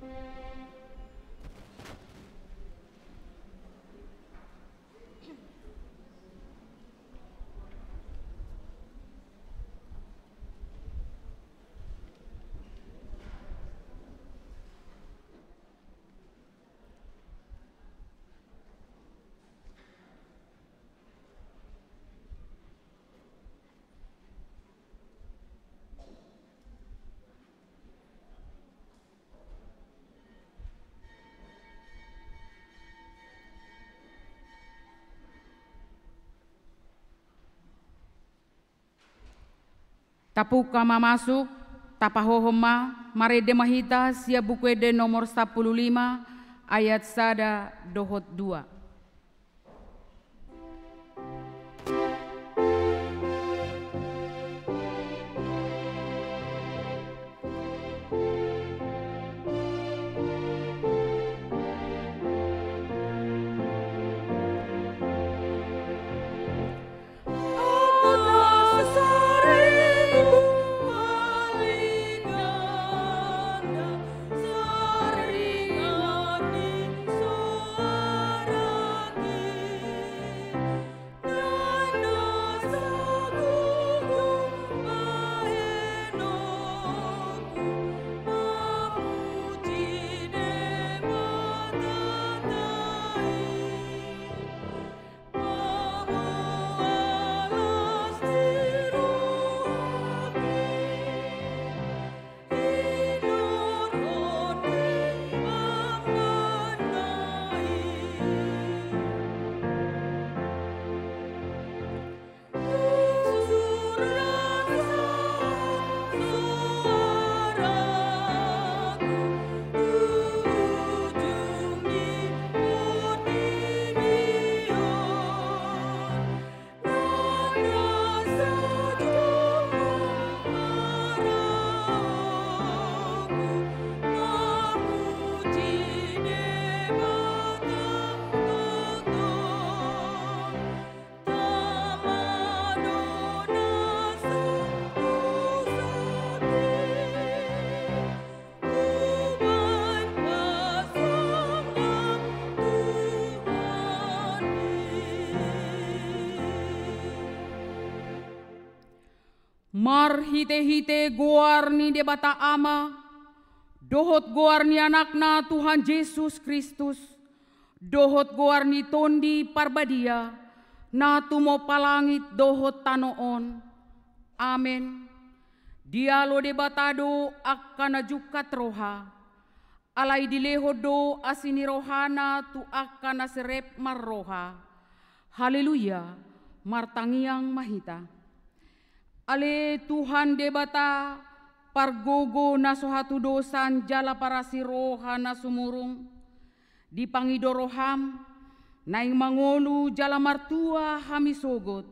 thank you Kapuka mamasuk, tapahohoma, marede mahita, siabukwede nomor 15, ayat sada dohot 2. hite-hite goarni de bata ama, dohot goarni anakna Tuhan Yesus Kristus, dohot goarni tondi parbadia, na tumo palangit dohot tanoon. amen. Dialo de batado akan ajukat roha, alai dileho do asini rohana tu akan aserep marroha. Haleluya, martangiang mahita ale Tuhan debata pargogo nasohatu dosan jala para roha nasumurung dipangidoroham naing mangolu jala martua hamisogot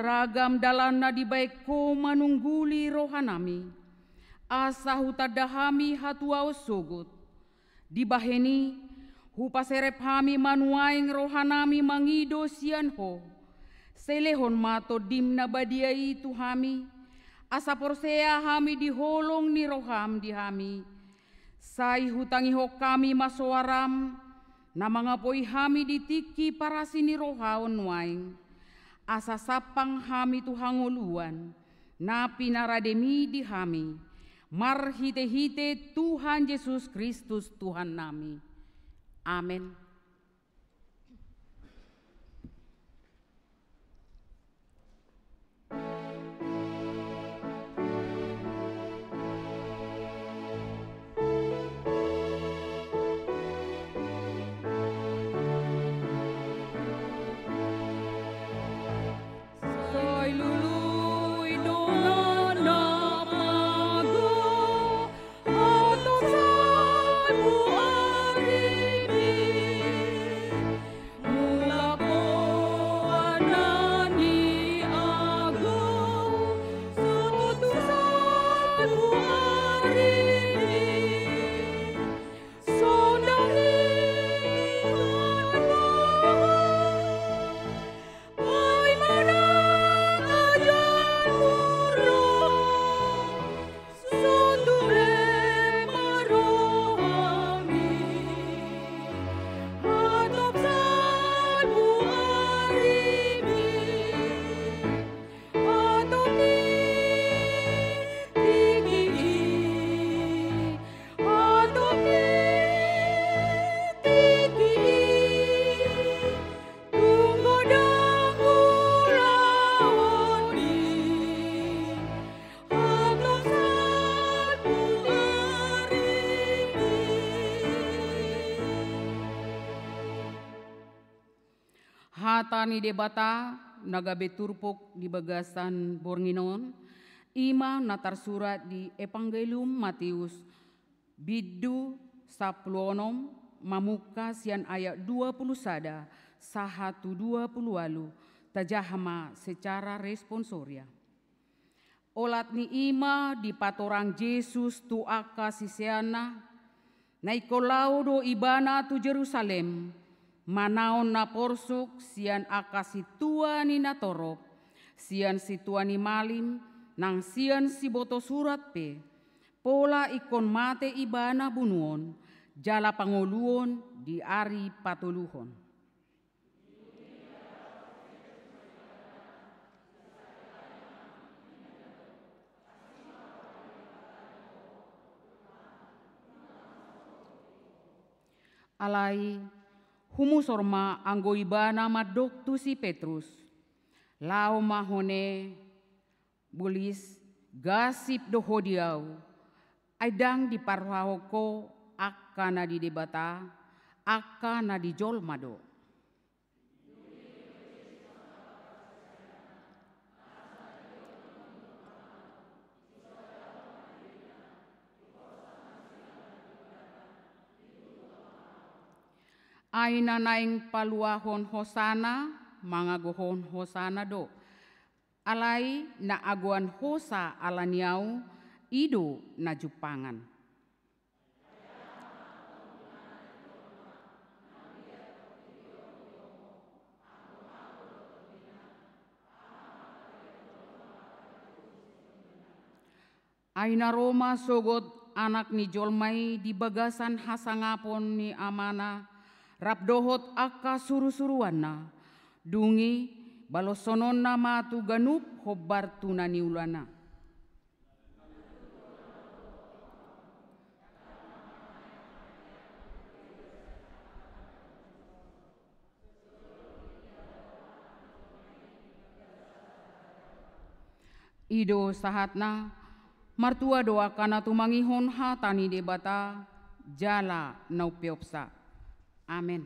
ragam dalana di baik koma nungguli rohanami asa hutadahami hatua osogot dibaheni hupaserep hami manuaing rohanami mangido sian ho selehon mato dimna badiai tu hami, asa porsea hami diholong ni roham di hami. Sai hutangi ho kami masoaram, na mga poi hami ditiki para sini rohaon waing. Asa sapang hami tu hangoluan, na pinarademi di hami. Marhite-hite Tuhan Yesus Kristus Tuhan nami. Amin. ni debata nagabe Turpok di bagasan Borginon ima natar surat di Evangelium Matius bidu saplonom mamuka sian ayat 20 sada sahatu 20 walu tajahama secara responsoria. Olat ni ima di patorang Yesus tu aka sisiana naikolaudo ibana tu Jerusalem manaon na porsuk sian akasi tua ni natorok, sian si tua ni malim, nang sian si boto surat pe, pola ikon mate ibana bunuon, jala pangoluon di ari patuluhon. Alai humusorma nama si Petrus, lau mahone, bulis gasip dohodiau, aidang di parwahoko akana di debata, akana di madok. aina naing paluahon hosana mangagohon hosana do. Alai na aguan hosa alaniau ido na jupangan. Aina Roma sogot anak ni Jolmai di bagasan hasangapon ni amana Rabdohot aka suru-suruana. Dungi balosonona matu ganup hobar tunani ulana. Ido sahatna martua doa kana tumangihon tani debata jala naupiopsa. Amin.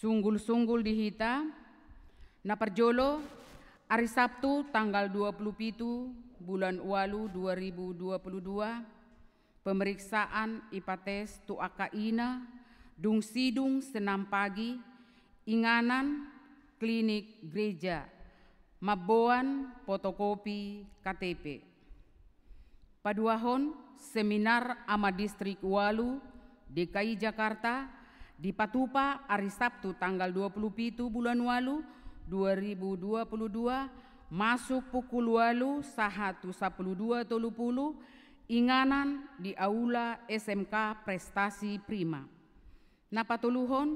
Sunggul-sunggul dihita, na perjolo, hari Sabtu tanggal 27 bulan Walu 2022, pemeriksaan ipates tuaka ina, dung sidung senam pagi, inganan klinik gereja, maboan fotokopi KTP. Paduahon seminar ama distrik Walu DKI Jakarta di Patupa hari Sabtu tanggal 27 bulan walu 2022 masuk pukul walu sahatu sepuluh dua tolupulu inganan di aula SMK Prestasi Prima. hon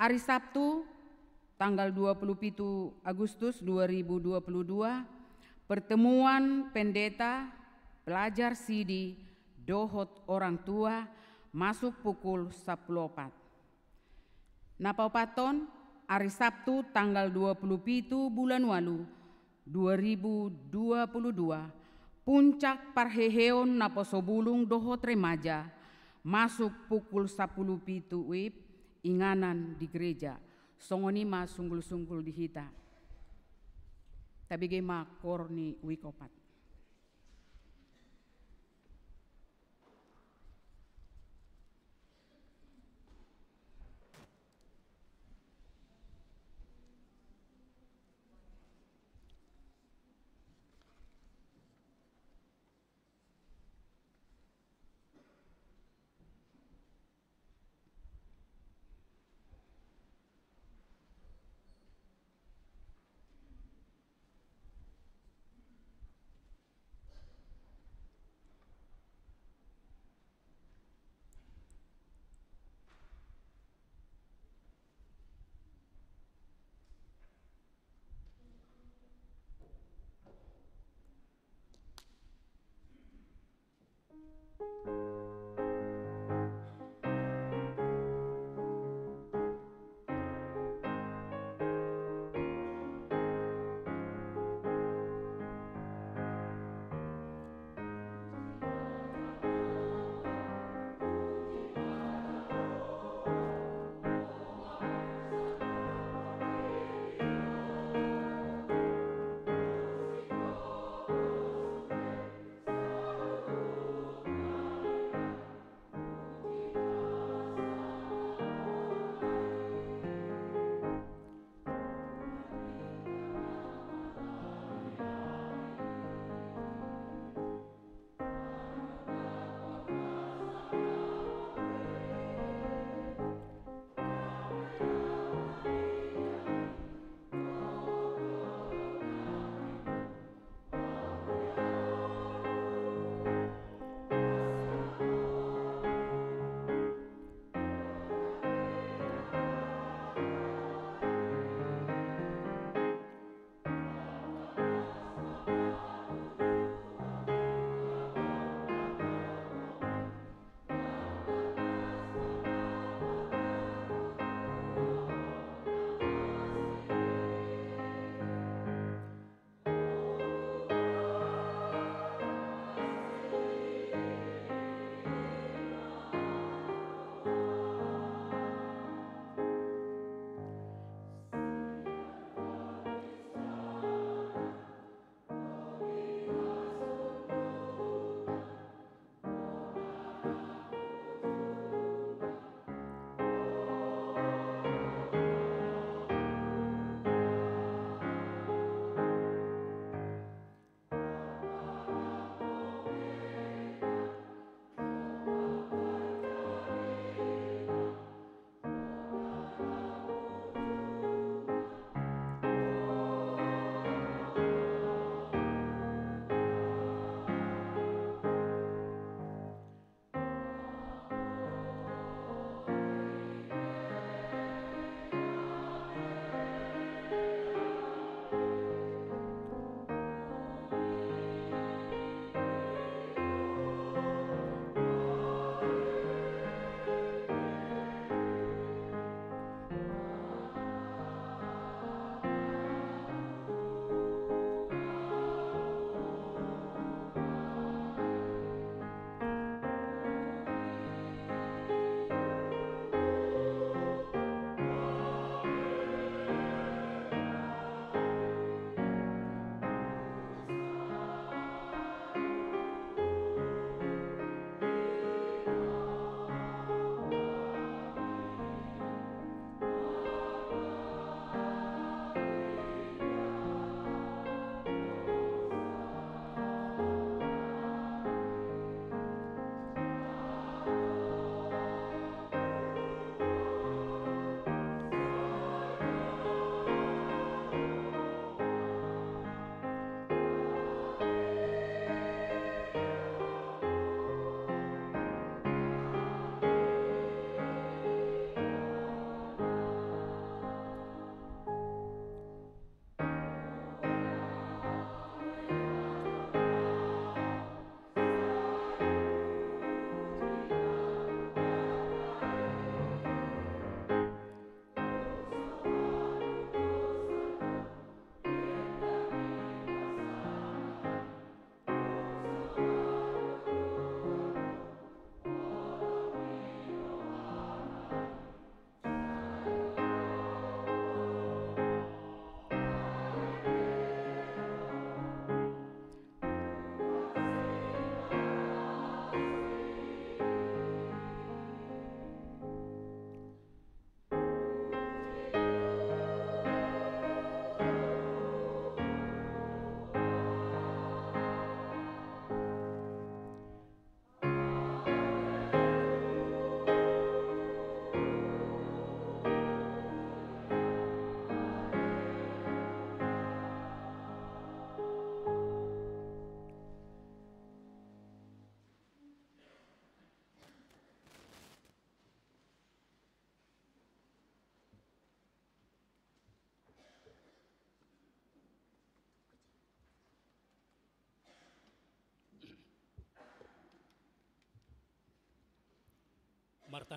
hari Sabtu tanggal 27 Agustus 2022 pertemuan pendeta pelajar Sidi Dohot orang tua masuk pukul 14. Napaupaton hari Sabtu tanggal 20 pitu bulan walu 2022 puncak parheheon naposobulung dohot remaja masuk pukul 10 pitu wib inganan di gereja songonima sunggul-sunggul dihita tapi gema korni wikopat. thank you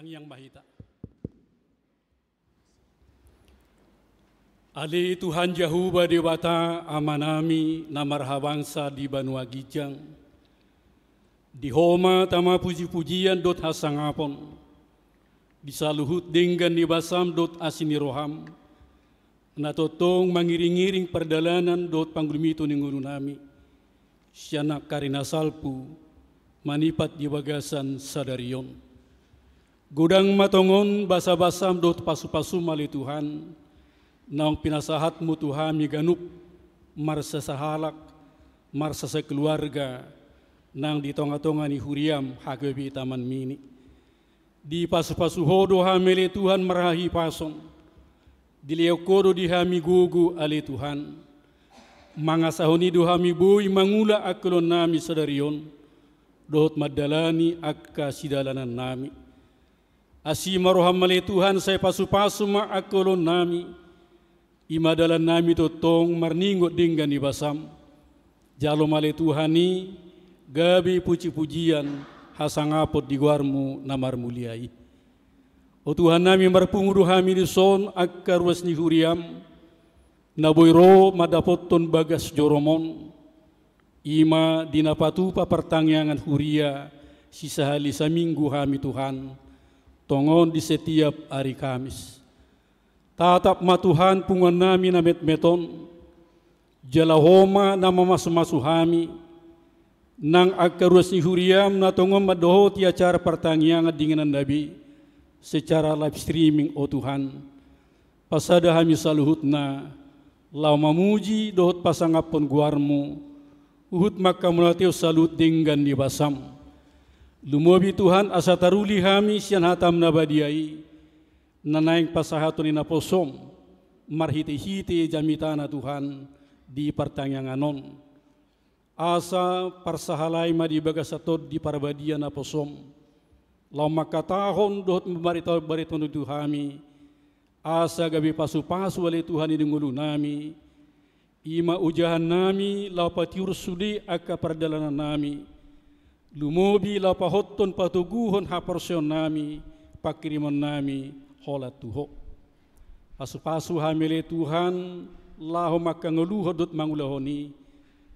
yang Mahita. Ali Tuhan Jahuba Dewata Amanami bangsa di Banua Gijang. Di Homa Tama Puji-Pujian Dot Hasangapon. Di Saluhut Denggan Basam Dot Asiniroham. Natotong mangiring-iring perdalanan Dot Panggulmitu Ningununami. Sianak Karina Salpu Manipat di Bagasan Sadarion. Gudang matongon basa-basam do pasu-pasu mali Tuhan. Naong mu Tuhan miganup marsa sahalak, marsa sekeluarga, nang di tonga ni huriam hagebi taman mini. Di pasu-pasu hodo hamele Tuhan merahi pasong. Di leokodo di hami gugu ale Tuhan. Mangasahoni do hami bui mangula akelon nami sadarion. Dohot madalani akka sidalanan nami asimaru hammale tuhan saya pasu pasu ma akolon nami Ima dalam nami to tong marningo dinggani basam jalo male ni gabi puji-pujian hasangapot di guarmu namar muliai O Tuhan nami marpunguru hami di son akkar wasni huriam naboiro madapotton bagas joromon ima dinapatupa pertangyangan huria sisa hali saminggu hami Tuhan tongon di setiap hari Kamis. Tatap Tuhan pungan nami na metmeton, jalahoma na mamasumasuhami, nang agkaruas ni huriam na tongon madoho ti acara at dengan nabi secara live streaming o Tuhan. Pasada kami saluhut na lau mamuji dohot pasangapon guarmu, uhut makamulatiw salut dinggan di basam Lumobi Tuhan asa taruli hami sian hatam nabadiai nanaing pasahatun ina posom marhite hiti jamitana Tuhan di pertanyanganon asa parsahalai ma di bagasatod di parbadia naposong posom lama katahon dohot membarita baritonu kami, asa gabi pasu-pasu oleh Tuhan ini ngulu nami ima ujahan nami lapatiur sudi aka perjalanan nami lumobi la pahotton patuguhon ha porsyon nami pakiriman nami hola tuho pasu-pasu hamile Tuhan laho maka ngeluho dot mangulahoni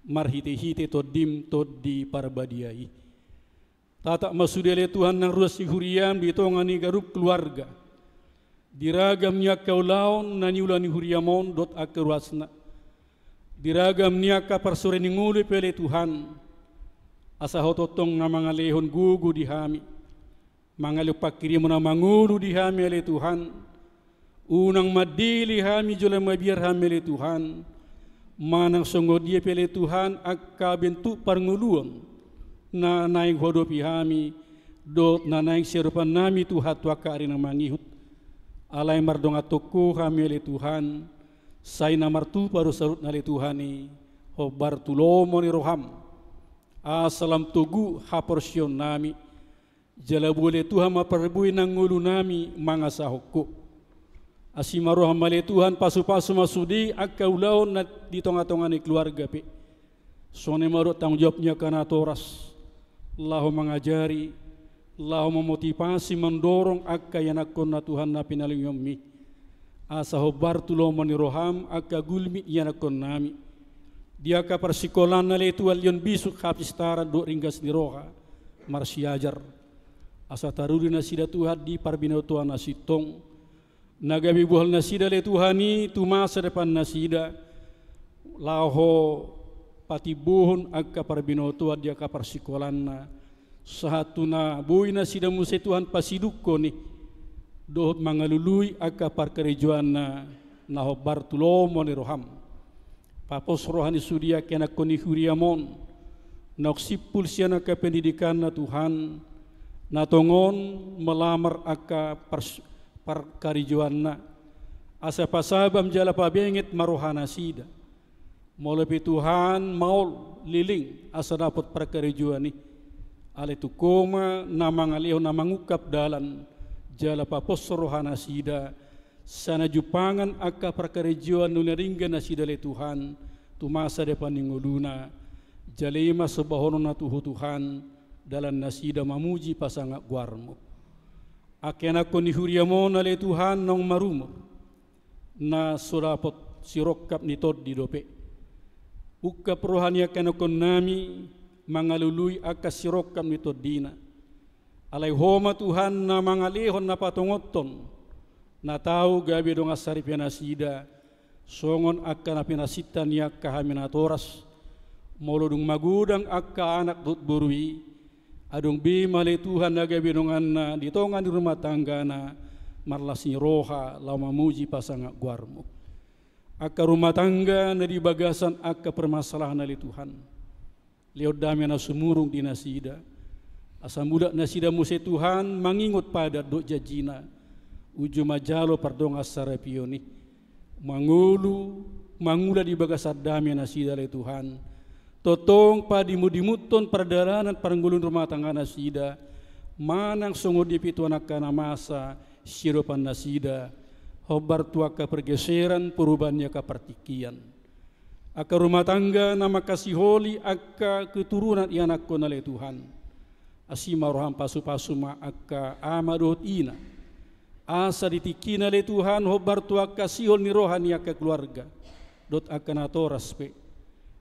marhite-hite todim toddi parbadiai tata masudele Tuhan nang ruas huriam ditongani garuk keluarga diragamnya kau laon ulani huriamon dot akeruasna diragamnya ka persore ningulu pele Tuhan asa hototong na mga lehon gugu di hami. Mga lupakiri mo na mangulu di hami Tuhan. Unang madili hami jula mabiyar hami Tuhan. Manang sungguh dia pilih Tuhan akka bentuk parnguluan na naik hodopi hami dot na naing serupan nami Tuhan kari na mangihut. alai mardonga toko hami oleh Tuhan. saya na martu baru sarut nali tuhani, Tuhan ni. ni roham asalam tugu haporsion nami jala bole ma maperbui nangulu nami mangasa hokku asimaruh male tuhan pasu-pasu masudi di tonga-tonga tongani keluarga pe sone maru tanggung jawabnya karena toras Allah mengajari Allah memotivasi mendorong akka na tuhan na pinalingyommi asa hobar tulo maniroham akka gulmi nami dia ka persikolan na letu alion bisu kapistaran do ringgas di roha marsiajar asa taruri na sida tuhan di tuhan na sitong nagabi buhal na sida le tuhani tumasa depan na sida laho patibuhon agka tuhan dia ka persikolan na sahatu na bui na sida musai tuhan pasidukko ni dohot mangalului agka parkerejuan na nahobar tulomo ni roham papos rohani suria kena koni huriamon sipul siana ke pendidikan na Tuhan na tongon melamar aka na, asa pasabam jala pabengit maruhana sida molepi Tuhan maul liling asa dapat juani, ale tu koma namang namang ukap dalan jala papos rohana sida Sana Jupangan aka perkerejuan nuna ringga nasi dale Tuhan tumasa depan ningoluna jalema sebahonona tuhu Tuhan dalam nasida mamuji pasanga guarmu akena koni huriamona le Tuhan nong marumo na surapot sirokap nitod di dope ukap rohani akena kon nami mangalului aka sirokap nitod dina alai homa Tuhan na mangalehon na patongoton tahu gabe donga sari pena sida songon akan pena nasita niak hamina toras dong magudang akka anak dut burui adung bi male Tuhan gabi dong anna di rumah tangga na, marlasi roha lama muji pasanga guarmu akka rumah tangga na di bagasan akka permasalahan li Tuhan liot na sumurung di nasida asam budak nasida muse Tuhan mengingut pada dok jajina Ujumajalo pardong asara pioni mangulu mangula di baga sardami nasida le Tuhan totong padimu dimuton perdaranan parenggulun rumah tangga nasida manang songo di kana masa siropan nasida hobar tua tuaka pergeseran perubahannya ka pertikian aka rumah tangga nama kasih holi aka keturunan ianak konale Tuhan asima roham pasu-pasu ma aka amadot ina Asa ditikina le Tuhan hobar tua kasihol ni rohani ke keluarga. Dot akan atoras pe.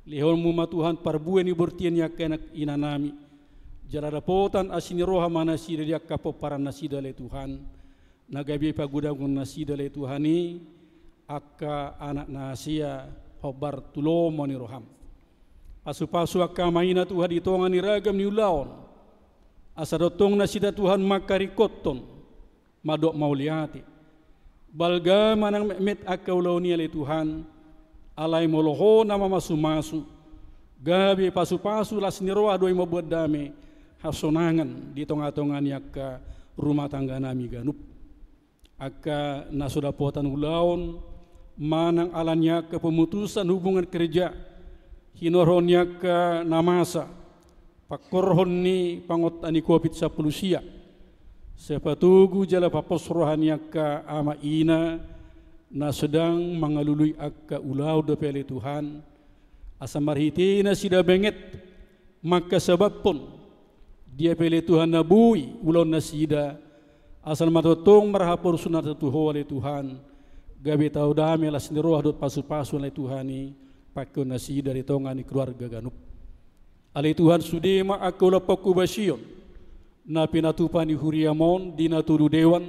Lehon ma Tuhan parbuen ni bertian ya kenak inanami. Jarada potan asini roha mana sida dia kapo nasida le Tuhan. Nagabi pagudang nasida le Tuhan Tuhani. Akka anak nasia hobar tulomo ni roham. Asu-pasu akka maina Tuhan ditongan ni ragam ni ulaon. Asa dotong nasida Tuhan makari kotong madok mauliati balga manang met akau launi ale Tuhan alai moloho nama masu masu gabi pasu pasu las niro adoi mo buat dame hasonangan di tonga tonga niaka rumah tangga nami ganup aka nasuda potan ulaun manang alanya ke pemutusan hubungan kerja hinoronya ke namasa pakorhon ni pangotani ani covid sapulusia Sepatugu jala paposrohan yakka ama ina na sedang mangalului akka ulau da pele Tuhan asam marhitina sida benget maka sebab pun dia pele Tuhan nabui ulau nasida asal matotong marhapur sunat tuho oleh Tuhan gabe tau dami la sendiroh dot pasu-pasu oleh Tuhani pakai nasida dari tongani keluarga ganup alai Tuhan sudema aku lapakku basion na ni huriamon naturu dewan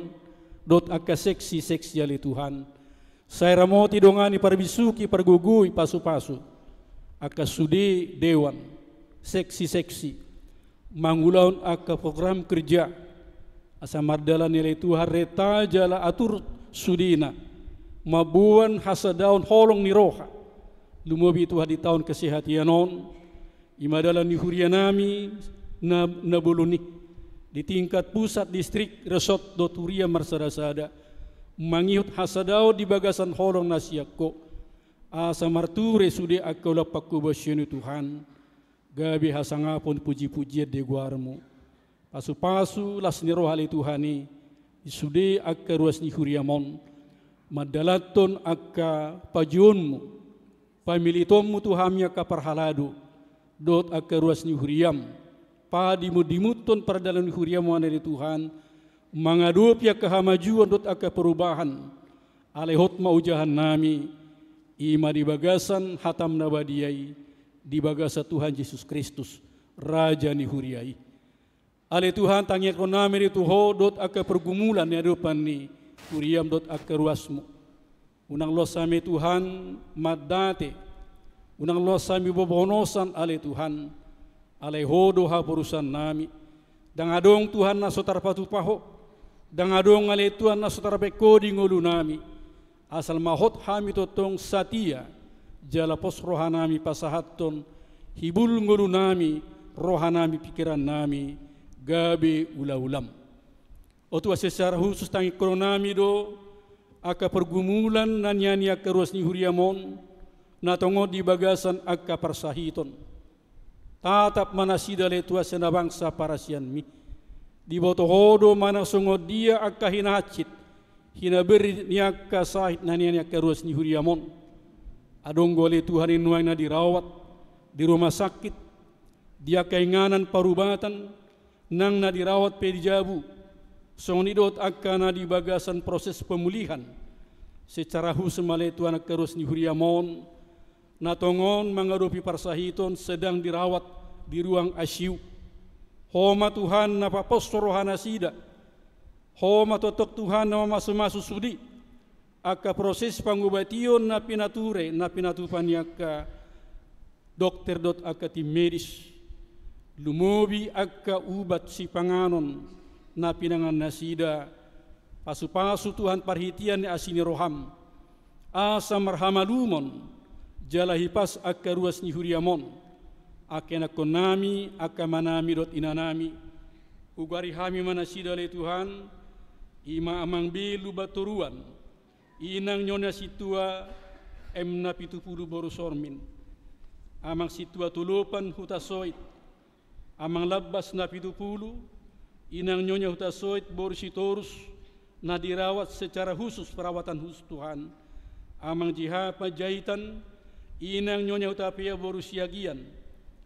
dot akka seksi seksi jali Tuhan saya ramoti dongani parbisuki pargugui pasu-pasu akka sudi dewan seksi-seksi mangulaun akka program kerja asa mardala nilai Tuhan reta jala atur sudina mabuan hasadaun holong niroha lumobi Tuhan di tahun kesehatianon imadala imadalan nihurianami nabulunik di tingkat pusat distrik Resort Doturia Marsarasada, mangiut hasadau di bagasan horong nasiakko, marture sude akola pakku basyunu Tuhan, gabi hasanga pun puji puji de guarmu, pasu-pasu niro hali Tuhani, sude akka ruas huriamon, madalaton akka pajunmu, pamilitommu tuhamnya kaparhaladu, dot akka ruas nihuriam, pa dimutun perdalan huria mu aneri Tuhan mangadup ya kehamajuan dot akah perubahan alehot mau nami ima di bagasan hatam nabadiai di bagasa Tuhan Yesus Kristus Raja ni huriai ale Tuhan ko nami di tuho dot akah pergumulan ni depan ni huriam dot aka ruasmu unang lo sami Tuhan madate unang lo sami bobonosan ale Tuhan alai hodo ha borusan nami dang adong Tuhan na sotar patu paho dang adong alai Tuhan na sotar beko di ngolu nami asal mahot hami totong satia jala pos rohanami pasahaton hibul ngolu nami rohanami pikiran nami gabe ulaulam otu secara khusus tangi koronami do aka pergumulan nanyani aka ruas ni huriamon na tongo di bagasan aka persahiton tatap mana le tua sena bangsa sian mi di boto hodo mana songo dia akka hina hacit hina beri niakka sahit nani niakka ruas ni huriamon adong gole Tuhan na dirawat di rumah sakit dia keinganan parubatan nang na dirawat pe dijabu sonidot akan di bagasan proses pemulihan secara husmale akka ruas ni huriamon Natongon mangarupi parsahiton sedang dirawat di ruang asyu. Homa Tuhan napa postorohana sida. Homa totok Tuhan nama masu-masu sudi. Aka proses pangubation na pinature na pinatupan yaka dokter dot aka tim medis. Lumobi aka ubat si panganon na pinangan nasida. Pasu-pasu Tuhan parhitian ni asini roham. Asa marhamalumon jala hipas akka ruas ni huriyamon akena konami akka manami dot inanami ugari hami mana le Tuhan ima amang bilu baturuan inang nyonya situa emna pitu puru boru sormin amang situa tulupan hutasoit amang labbas na pitu pulu inang nyonya hutasoit boru sitorus na dirawat secara khusus perawatan khusus Tuhan amang jihapa jahitan inang nyonya utapia boru siagian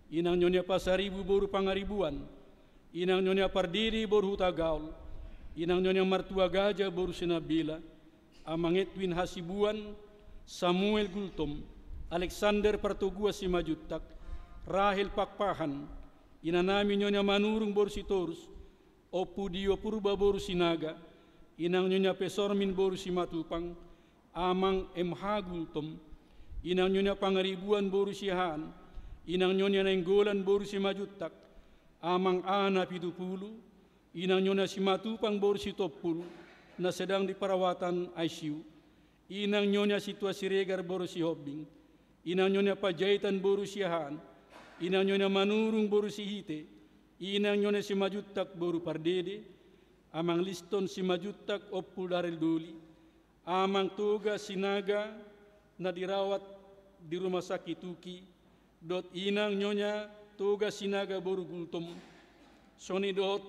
inang nyonya pasaribu boru pangaribuan inang nyonya pardiri boru huta gaul inang nyonya martua gajah boru sinabila, amang Edwin Hasibuan Samuel Gultom Alexander Pertugua Simajuttak Rahel Pakpahan inanami nyonya manurung boru sitorus Opudio Purba boru sinaga inang nyonya pesormin boru simatupang amang MH Gultom inang inangnya pangaribuan inang inangnya nenggolan si majutak, amang ana pitu pulu inangnya si matupang si topul na sedang di perawatan ICU inangnya situasi regar borusi hobbing inang inangnya pajaitan inang inangnya manurung si hite inangnya si majutak boru pardede amang liston si majutak opul daril duli amang tugas sinaga na dirawat di rumah sakit Tuki, dot inang nyonya toga sinaga Borugultom, soni dot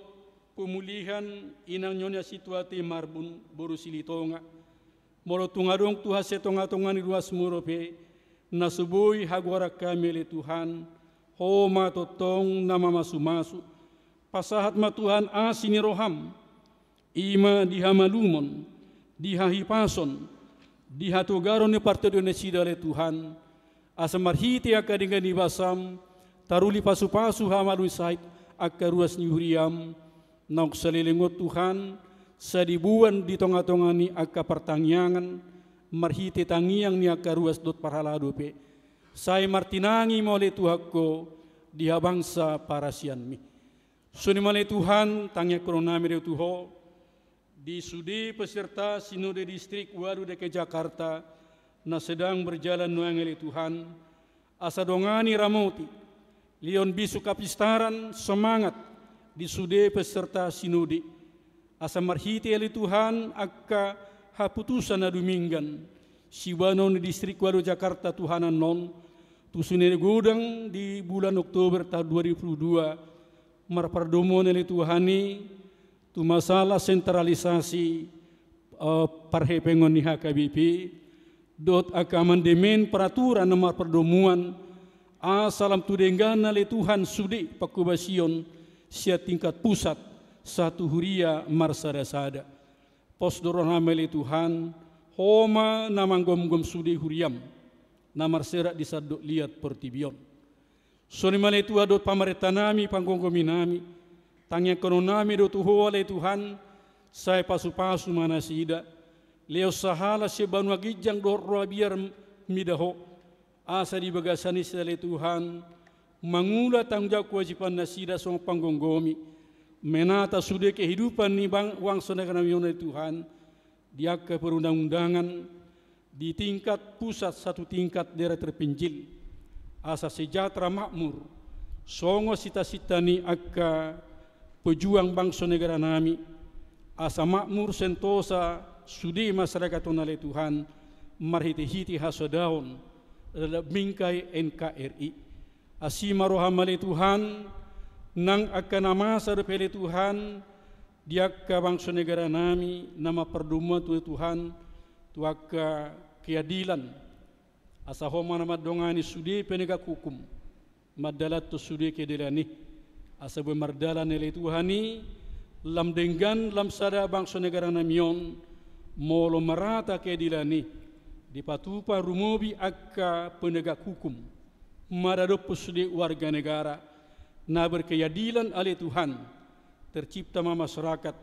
pemulihan inang nyonya situati marbun boru silitonga, moro tungarong tuha setonga tonga ni ruas murope, nasubui hagwara kamele Tuhan, homa totong nama masu masu, pasahat ma Tuhan asini roham, ima dihamalumon, dihahipason, dihatogaron ni partai donesida le Tuhan, akan dengan ibasam, taruli pasu-pasu pasu-pasu hamaru sait akaruas nyuriam nauk salilingot Tuhan sadibuan di tonga-tongani akka pertangyangan marhiti tangiang ni akaruas dot parhala dope sai martinangi mole Tuhakko di habangsa parasian mi suni mole Tuhan tangnya koronami Tuho di Sudi peserta Sinode Distrik Waru deke Jakarta na sedang berjalan nuangeli Tuhan, asa asadongani ramoti, lion bisu kapistaran semangat di sude peserta sinode, asa marhiti eli Tuhan akka haputusan adumingan, siwanon di distrik walu Jakarta Tuhanan non, tusune gudang di bulan Oktober tahun 2002, marpardomo neli Tuhani, tu masalah sentralisasi uh, parhepengon ni HKBP, dot demen peraturan nomor perdomuan a salam tudengana le Tuhan sudi pakubasion sia tingkat pusat satu huria marsada sada pos doron hamele Tuhan homa namang gom gom sudi huriam namar serak disadok liat pertibion sonimale tua dot pamaretanami nami tangnya kononami dot tuhoa le Tuhan saya pasu-pasu mana manasida leo sahala se banu agijang dor biar midaho asa di bagasani sedale Tuhan mangula tanggung jawab kewajiban nasida song panggonggomi menata sude kehidupan ni bang wang sonekana mione Tuhan dia ke perundang-undangan di tingkat pusat satu tingkat daerah terpencil asa sejahtera makmur songo sita-sita ni akka pejuang bangsa negara nami asa makmur sentosa sudi masyarakat alai Tuhan marhiti hiti hasodaun adalah bingkai NKRI asima rohamale Tuhan nang akan nama sarpele Tuhan diakka bangsa negara nami nama perduma tuh Tuhan tuaka keadilan asahoma nama dongani sudi penegak hukum madalat tu sudi asa bu mardala nilai Tuhani lam denggan lam sada bangsa negara namion molo merata di dipatupa rumobi akka penegak hukum maradop sudi warga negara na berkeadilan oleh Tuhan tercipta ma masyarakat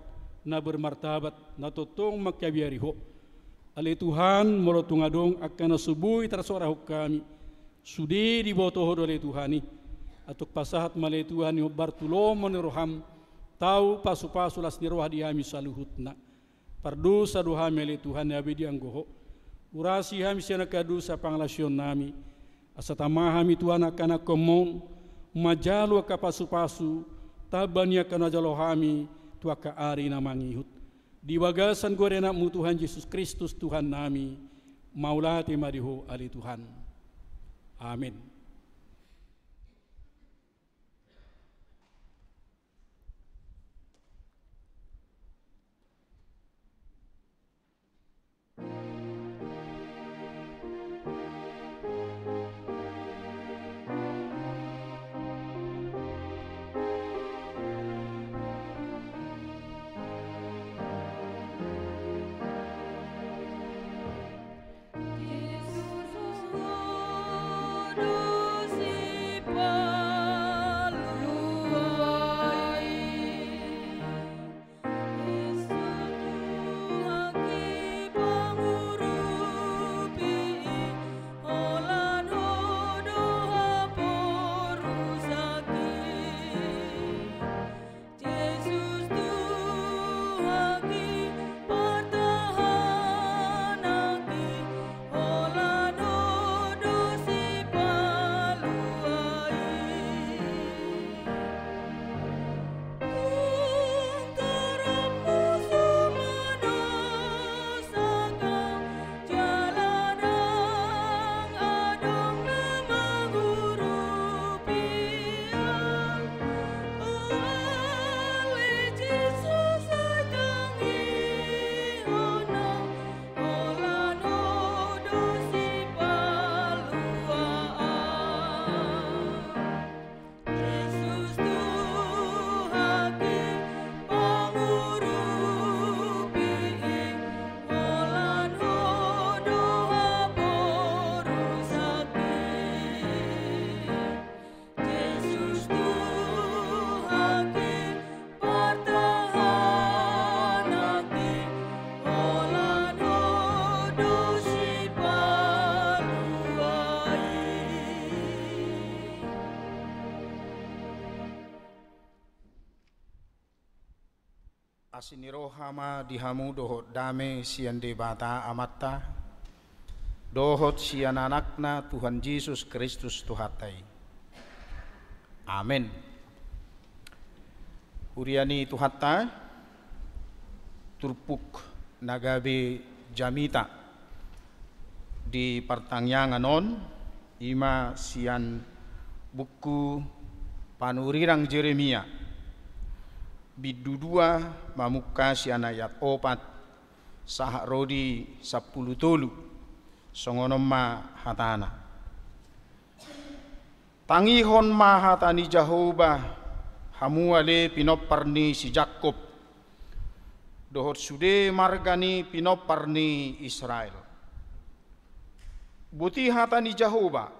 na bermartabat na totong makabiari ho oleh Tuhan molo tungadong akan subuhi tersorah kami sude dibotoh oleh Tuhan atau pasahat male Tuhan ni roham tahu pasu-pasu las di diami saluhutna pardusa do hamele Tuhan hani abedi angoho urasi hami sena sa panglasion nami asatama hami tuhan akan komon majalu kapasu pasu tabania kana jalo hami tu aka ari namangihut di bagasan mu Tuhan Yesus Kristus Tuhan nami maulati mariho ali Tuhan amin asiniro hama dihamu dohot dame sian debata amatta dohot sian anakna Tuhan Yesus Kristus Tuhatai Amin Uriani Tuhatta turpuk nagabe jamita di pertanyaan non ima sian buku panurirang Jeremia bidudua Mamuka siana anayat opat sahak rodi sepuluh tolu songonoma hatana tangihon ma hatani jahoba hamuale pinoparni si Jakob dohot sude margani pinoparni Israel buti hatani jahoba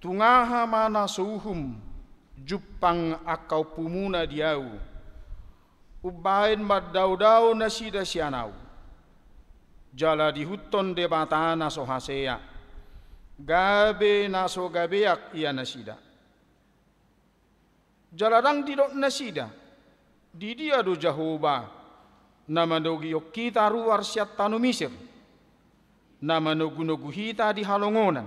tungaha mana suhum Jupang akau pumuna diau ubain maddaudau nasida sianau jala di huton de batana sohasea gabe naso gabeak ia nasida jalarang didok nasida di dia do jahoba nama dogi kita ruar siat tanu misir nama nogu nogu hita di halongonan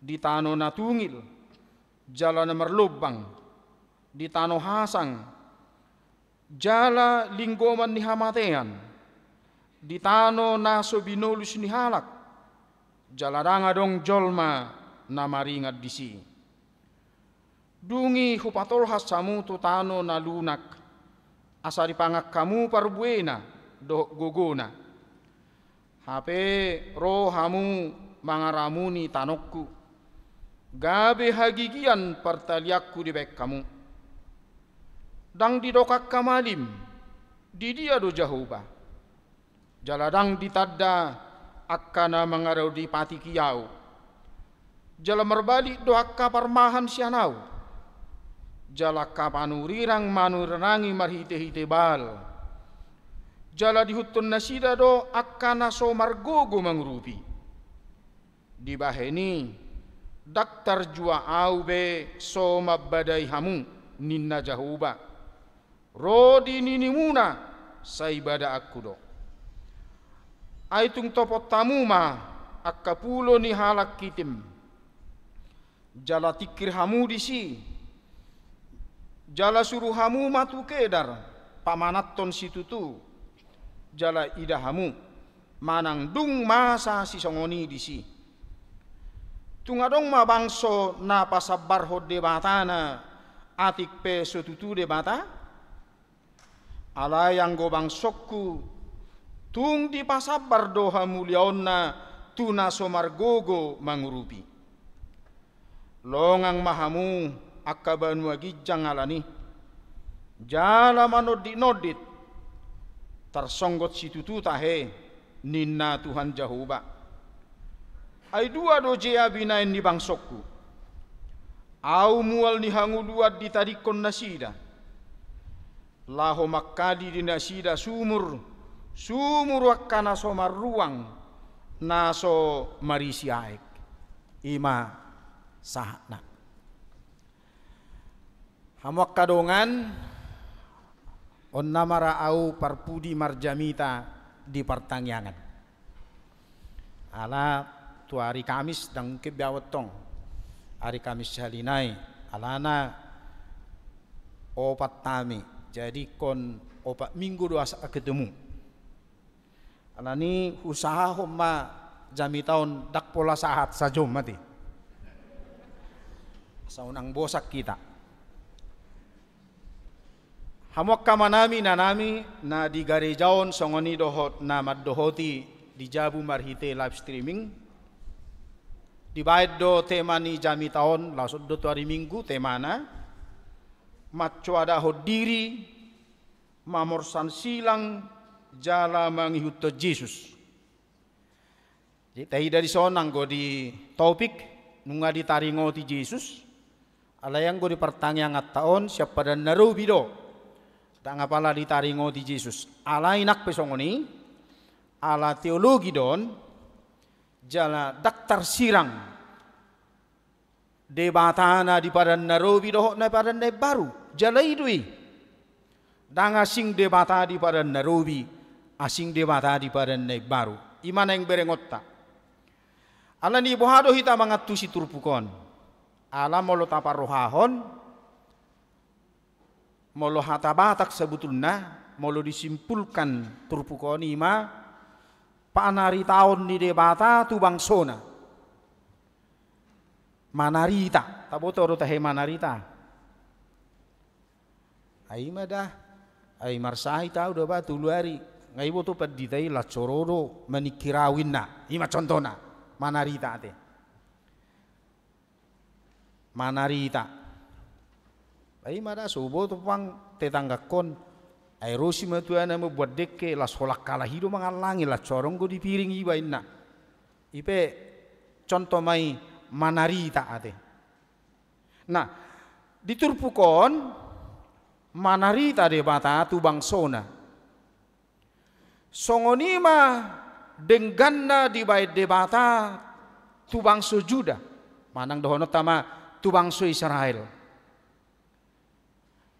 di tano natungil Jala lubang di Tano Hasang, Jala Linggoman ni Hamatean, di Tano Naso Binolus ni Halak, Jala dong Jolma na maringad disi. Dungi hupatol hupatolhas samu tutano na lunak, asari pangak kamu parbuena do gogona. Hape rohamu mangaramuni tanokku gabe hagigian pertaliakku di bek kamu dang di dokak kamalim di dia do jahuba jaladang ditadda akkana mangarau di pati kiau jala merbalik akka parmahan sianau jala kapanurirang manurangi marhite hite bal jala dihutun nasida do akkana so margogo mangrupi di baheni daktar jua aube soma badai hamu ninna jahuba rodi nini muna saibada bada do aitung topot tamu ma, akapulo ni halak kitim jala tikir hamu disi jala suruh hamu matu kedar ton situ tu, jala idahamu manang dung masa si songoni disi tungadong ma bangso na pasabar hod de bata na atik pe sututu de bata ala yang go bangsokku tung di pasabar doha mulion na tuna somargogo mangurupi longang mahamu akaban wagi jangalani jala di nodit tersonggot tutu tahe ninna Tuhan Jahuba ai dua doje abina en ni bang au mual ni hangu dua di tarikon nasida laho makkadi di nasida sumur sumur wakana somar ruang naso marisi aek ima sahna hamak kadongan on namara au parpudi marjamita di pertangyangan Alat tu hari Kamis dang ke biawetong hari Kamis halinai alana opat tami jadi kon opat minggu dua ketemu alani usaha homa jami tahun dak pola sahat saja mati saunang bosak kita Hamok kamanami nanami na di garejaon songoni dohot na maddohoti di jabu marhite live streaming tema temani jami tahun langsung do tu hari minggu temana macu ada hodiri mamorsan silang jala menghutut Jesus jadi dari sonang go di topik nunga ditaringo ti ala yang go di pertanyaan tahun siapa dan naru bido tak ngapala ditaringo ti ala inak pesongoni ala teologi don jala daktar sirang de batana di padan narobi doho na padan de baru jala idui danga sing de bata di padan narobi asing de bata di padan de baru imana yang berengotta ala ni bohado hita mangattu si turpukon ala molo taparohahon molo hata batak sebetulna molo disimpulkan turpukon ima paanaritaon ni di bata tu bangsona manarita taboto orang tahu manarita ai mada ai marsahi tahu do batu tuluari ngai boto paditai la cororo manikirawinna ima contona manarita te manarita ai mada subo tu pang tetangga kon ay rosima tu ana mo deke la sola kala hido mangalangi la corong di piring iba inna ipe contoh mai manari ate. nah diturpukon manari de bata tu bangsona songonima dengganda di bait debata tu bangso juda manang dohono tama tu bangso Israel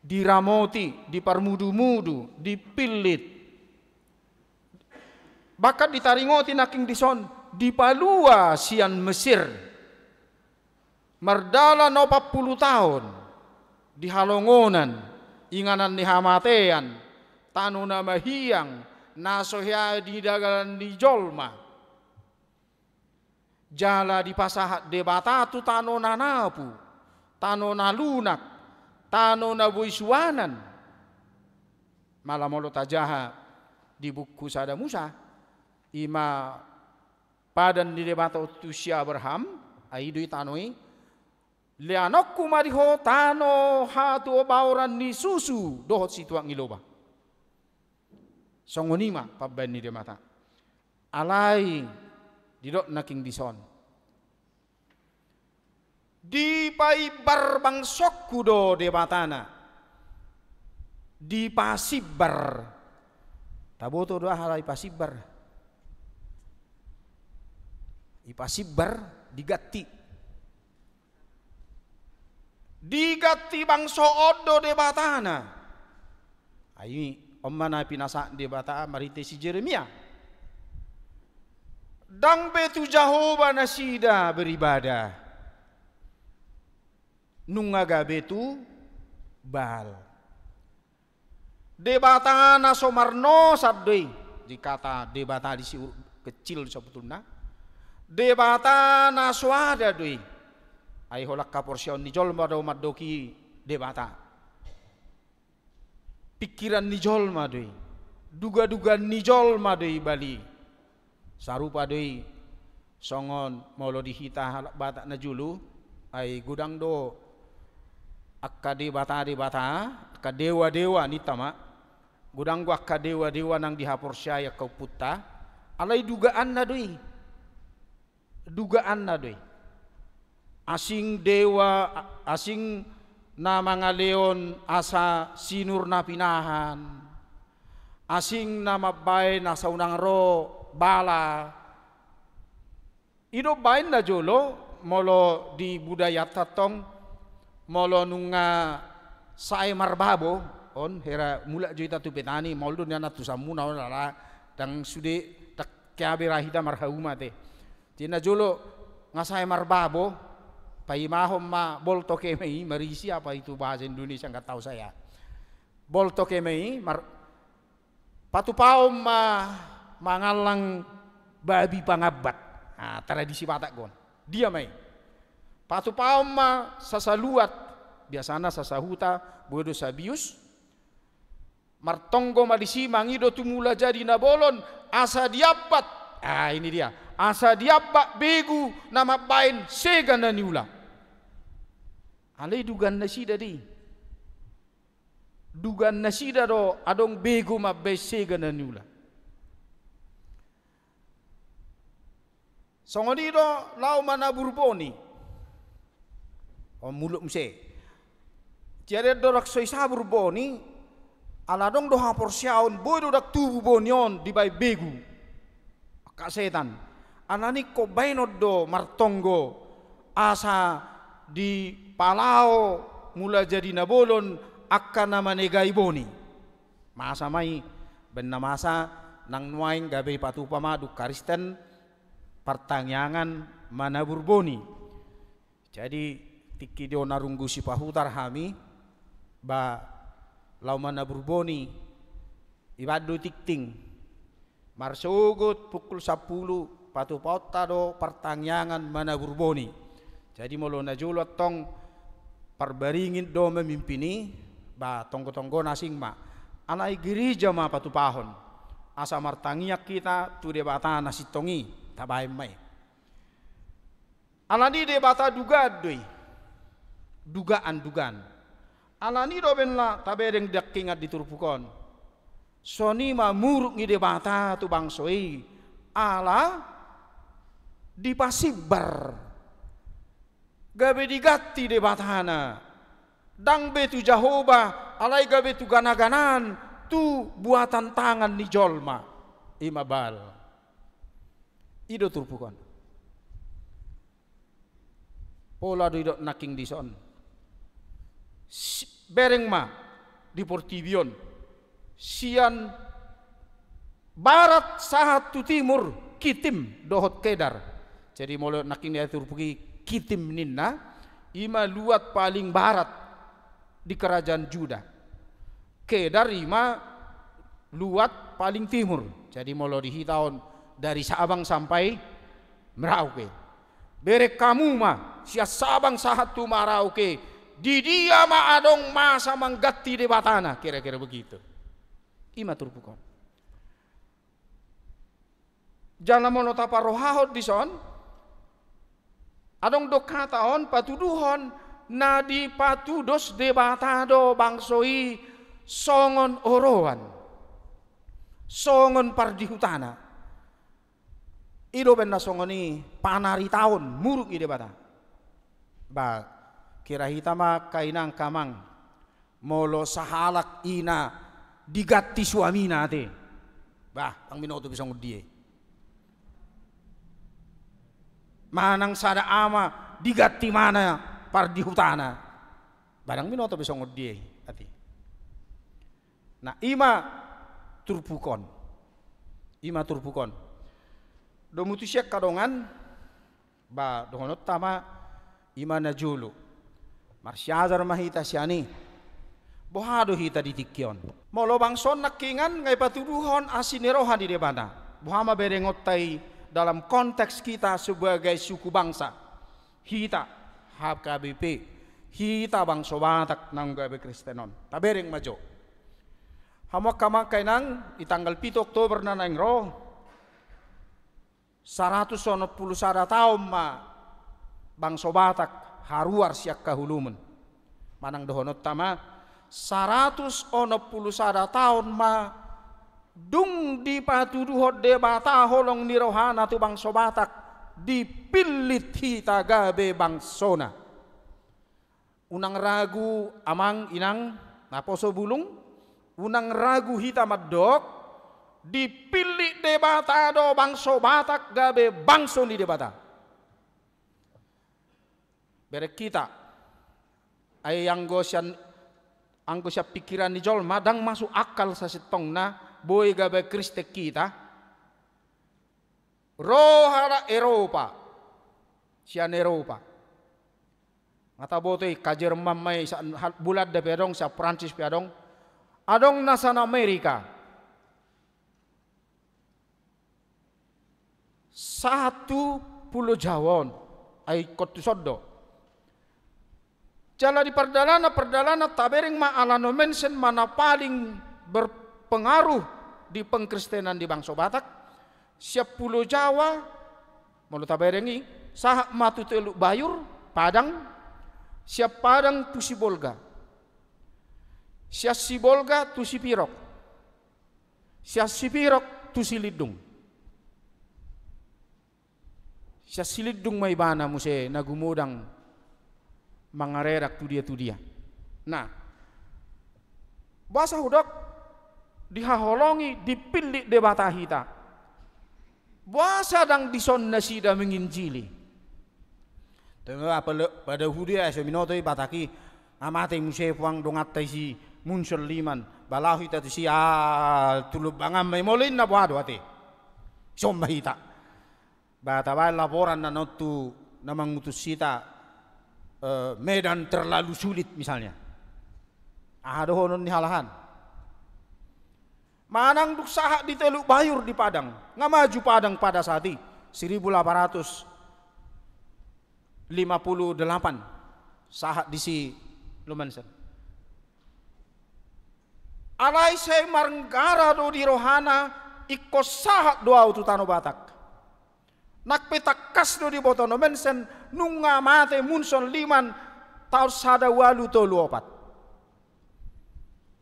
diramoti, dipermudu mudu dipilit Bahkan ditaringoti naking dison, dipalua sian Mesir. Merdala no puluh tahun, dihalongonan, inganan dihamatean, tanu nama hiang, nasohya di dijolma di jolma. Jala di pasahat debatatu tanu nanapu, tanu nalunak, tano na buiswanan malamolo tajaha di buku sada Musa ima padan di debata utusia Abraham aidu tanoi lianokku mariho tano hatu obauran ni susu dohot situa ngiloba songonima pabban ni debata alai didok naking bison di paibar bangsok kudo di matana di pasibar tabutu doa halai pasibar di pasibar digati digati bangso odo de batana ayo omana pinasa de bata marite si Jeremia dang betu jahoba nasida beribadah tu Debata Debatana Somarno sabdoi dikata debata di si kecil sebetulnya. Debatana swada doi. Ai holak kaporsion ni jolma do madoki debata. Pikiran ni jolma doi. Duga-duga ni jolma doi Bali. Sarupa doi songon mau dihita halak batak julu ai gudang do akka debata debata akka dewa dewa ni tama Gudang gua kadewa dewa nang dihapor syaya kau putta alai dugaan na doi dugaan na doi asing dewa asing nama ngaleon asa sinur na pinahan asing nama mabay na saunang unang ro bala ido bain na jolo molo di budaya tatong molo nunga sae marbabo on hera mula juita tu petani molo na tu samuna on ala dang sude tak kyabe rahita marhauma te tina jolo ngasae marbabo mahom ma bol toke mei marisi apa itu bahasa Indonesia nggak tahu saya bol toke mei mar paom ma mangalang babi pangabat nah, tradisi batak gon dia mei patu sasa luat biasana sasahuta bodo sabius martonggo malisi mangido tumula jadi nabolon asa diapat ah ini dia asa diapat begu nama pain segana niula alai dugan nasi dadi dugan nasi do adong begu ma be segana niula do lau mana burboni o muluk mse jare dorak soi sabur boni ala dong doha porsiaon boy dodak tubu bonion di bai begu kak setan anani ko do martonggo asa di palao mula jadi nabolon akka nama negai boni masa mai benna masa nang nuaing gabe patupama du karisten pertanyangan mana burboni jadi narunggu si pahutar hami ba laumana burboni ibadu tikting marsugut pukul 10 patu pota do pertangyangan mana burboni jadi molo najulo tong perbaringin do memimpini ba tonggo-tonggo nasing ma anai gereja ma patu pahon asa martangia kita tu debata nasitongi tabai mai Alani debata duga doi dugaan-dugaan alani do ben la tabereng dak kingat diturpukon ma muruk ngide bata tu bangsoi ala dipasibar gabe digati de batana dang be tu jahoba alai gabe tu ganaganan tu buatan tangan ni jolma imabal ido turpukon pola duduk naking di dison bereng ma Portibion, sian barat tu timur kitim dohot kedar jadi mulai nakin diatur pergi kitim ninna ima luat paling barat di kerajaan Juda kedar ima luat paling timur jadi mulai di tahun dari Sabang sampai Merauke berek kamu ma sia Sabang sahatu Merauke di dia ma adong masa mengganti di batana kira-kira begitu ima turpukon jana parohahot rohahot son. adong do kataon patuduhon nadi patudos de batado bangsoi songon oroan songon pardihutana ido benda songoni panari tahun muruk ide bata ba hitama kainang kamang molo sahalak ina digati suamina te bah ang minoto bisa udie manang sada ama digati mana par di hutana barang minoto bisa udie ati nah ima turpukon ima turpukon domutusia kadongan ba dongonot tama ima najulu mar mahita siani bohado hita ditikion molo bangson nakingan ngai patuduhon asinirohan di depana bohama berengotai dalam konteks kita sebagai suku bangsa hita hab KBP hita bangso batak nang gabe kristenon tabereng majo hamwa kamakai nang di tanggal 7 Oktober na nang roh 191 taon ma bangso batak haruar siak hulumun manang dohono tama saratus ono sada tahun ma dung di patuduh hode debata holong nirohana tu bangso batak dipilih hita gabe bangsona unang ragu amang inang naposo bulung unang ragu hita madok dipilih debata do bangso batak gabe bangso debata bere kita sian Gosian, sia pikiran ni jol madang masuk akal sa sitong na boy gabe kriste kita rohara Eropa sian Eropa ngata ka kajer mai sa bulat de pedong sa Prancis pedong adong nasan Amerika satu puluh jawon ay sodo Jala di perdalana perdalana tabereng ma no mention mana paling berpengaruh di pengkristenan di bangsa Batak. Siap pulau Jawa, malu taberingi sah matu teluk bayur, Padang, siap Padang tusi Bolga. Siap si Bolga tusi Pirok. Siap si Pirok tusi Lidung. Siap si Lidung maibana muse nagumudang mangarerak tu dia. Nah, bahasa Hudok dihaholongi dipilih debata hita. Bahasa dang disonnasi da menginjili. Tengah pada pada hudia ya, tu bataki amati musai puang dongat tesi muncul liman balau hita tu si al tulub bangam mai molin na buat wati somba hita. Bata laporan na notu namang utus sita Eh, medan terlalu sulit misalnya. Aduh ni halahan. Manang duk sahak di teluk bayur di Padang. Nggak maju Padang pada saat ini. 1858 sahak di si Lumansen. Alai saya marenggara do di rohana ikos sahak doa ututano batak. Nak petak kas do di botono mensen nunga mate munson liman taur sada walu tolu opat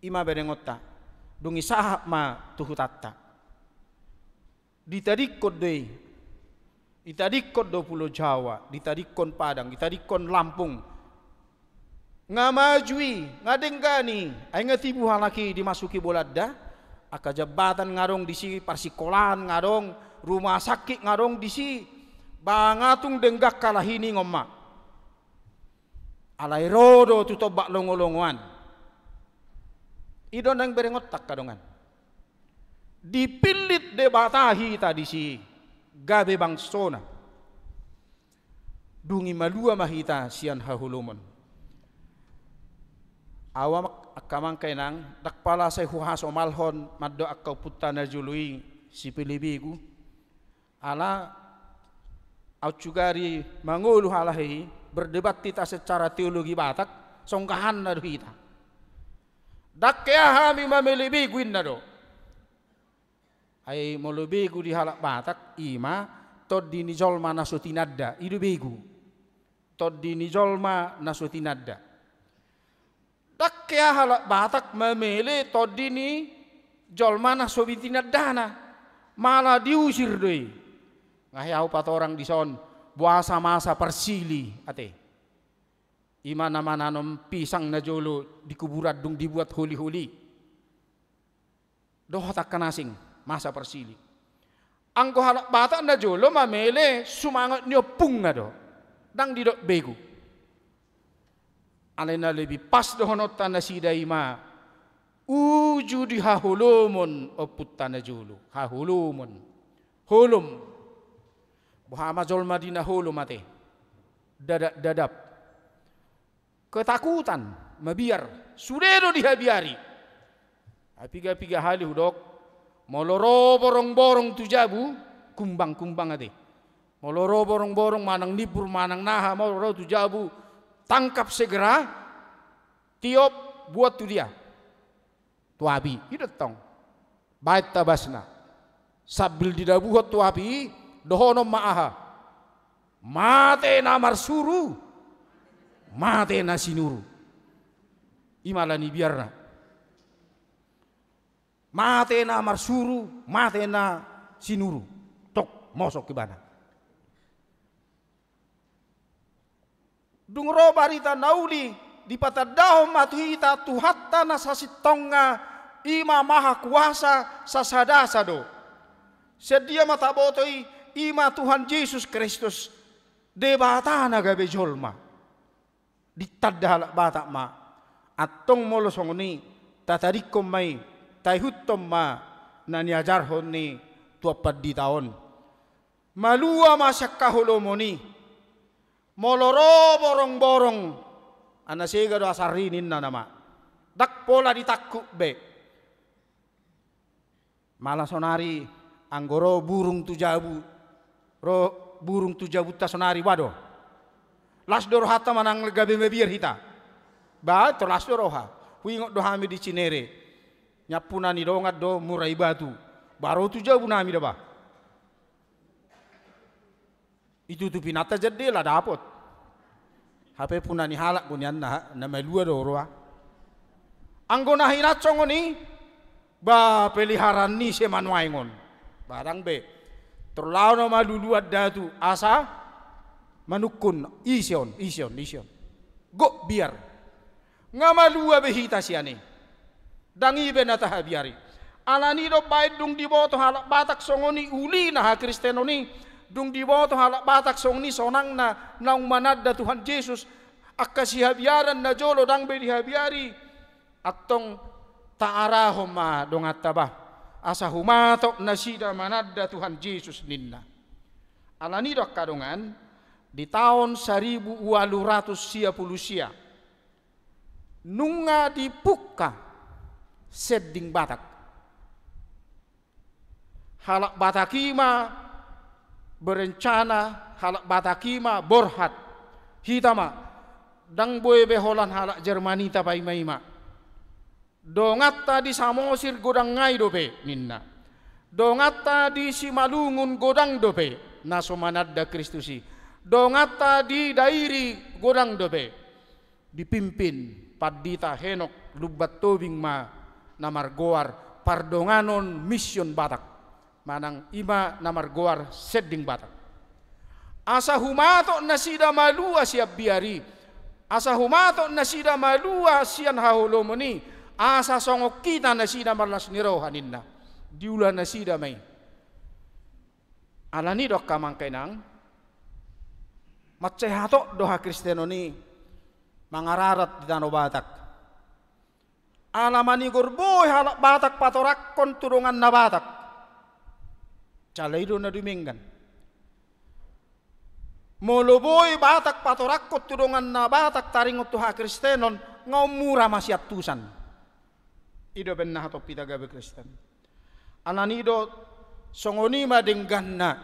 ima bedengotta dungi sahab ma tuhu tuhutatta ditadikot doi ditadikot do pulau jawa ditadikon padang ditadikon lampung ngamajui ngadenggani ai ngatibu halaki dimasuki boladda aka jabatan ngarong si parsikolan ngarong rumah sakit ngarong si bangatung denggak kalah ini ngomma alai rodo tu tobak longo ido idon nang berengot kadongan dipilit de batahi tadi si gabe bangsona dungi malua mahita sian hahulumon awam akamang kainang dakpala sa huhaso malhon maddo akau putta na jului si pilibigu ala Aucugari mangulu halahi berdebat kita secara teologi batak songkahan narwita kita. Dakya hami memilih guin nado. Ai molebegu di dihalak batak ima tod jolmana jolma nasutinadda idu begu. Tod dini jolma nasutinadda. Dakya halak batak memilih tod jolmana jolma nasutinadda na malah diusir doi ngahiau pat orang di dison buasa masa persili ate imana mananom pisang na jolo di kuburat dung dibuat huli-huli doh tak kanasing masa persili ang kohalak bata na jolo mamele sumangot nyo pung na do dang didok begu alena lebih pas dohonot tanda sida ima uju di hahulumon oput tanda jolo hahulumon hulum Buhamazul Madinah hulu mati. Dadap, dadap. Ketakutan, mabiar. Sudedo dihabiari. Apiga-piga hali hudok. Moloro borong-borong tujabu. Kumbang-kumbang ati. Moloro borong-borong manang nipur manang naha. Moloro tujabu. Tangkap segera. Tiop buat tu dia. Tuabi. Itu tong. Bait tabasna. Sabil didabuhat tuabi. Tuabi dohono ma'aha. Mate na marsuru. Mate na sinuru. Imala ni biarna. Mate na marsuru, mate na sinuru. Tok mosok kibana. Dungro barita nauli di patadaho matuhita tuhatta nasasitonga ima maha kuasa do, Sedia mata botoi ima Tuhan Yesus Kristus debatana gabe jolma ditaddahala batak ma attong molos ni tatarikom mai hutto ma naniajar honi tuapad di taon malua masakkahulo mo ni moloro borong-borong sega do asari na nama pola ditakku be malasonari anggoro burung tujabu ro burung tuja buta sonari wado las doro hata manang gabe mebiar hita ba to doro ha wingo do hami di cinere nyapuna ni do ngad do murai batu baro tuja buna mi ba itu tu pinata jadi lah dapat HP puna ni halak bunyan na na melua do roa anggona hina congoni ba peliharaan ni semanwaingon barang be Terlalu nama dulu ada tu asa manukun ision ision ision. Go biar. Ngama dua behita siani. Dangi benata habiari. Alani do baik dung di bawah halak batak songoni uli nah kristenoni dung di bawah halak batak songoni sonang na naung manada Tuhan Yesus akasi habiaran na jolo dang bedi habiari aktong taarahoma dongatabah asahuma tok nasida manada Tuhan Yesus ninna alani dok kadongan di tahun 1800 sia pulusia nunga dipuka sedding batak halak batakima berencana halak batakima borhat hitama dang boy beholan halak Jermani tapai maima dongat di samosir godang ngai dope ninna tadi di simalungun godang dope nasomanadda kristusi dongat di dairi godang dope dipimpin padita henok lubat tobing ma goar pardonganon mission batak manang ima goar sedding batak asa humato nasida malua siap biari asa humato nasida malua sian hahulomoni asa songo kita nasida marlas niro haninna diula nasida mai alani dok kamang kenang macehato doha kristenoni mangararat di tano batak alamani gurboi halak batak patorak konturungan na batak calaido na duminggan moloboy batak patorak konturungan na batak taringot tuha kristenon ngomura masyat tusan ido benna hato pita gabe Kristen anani ido songonima dengganna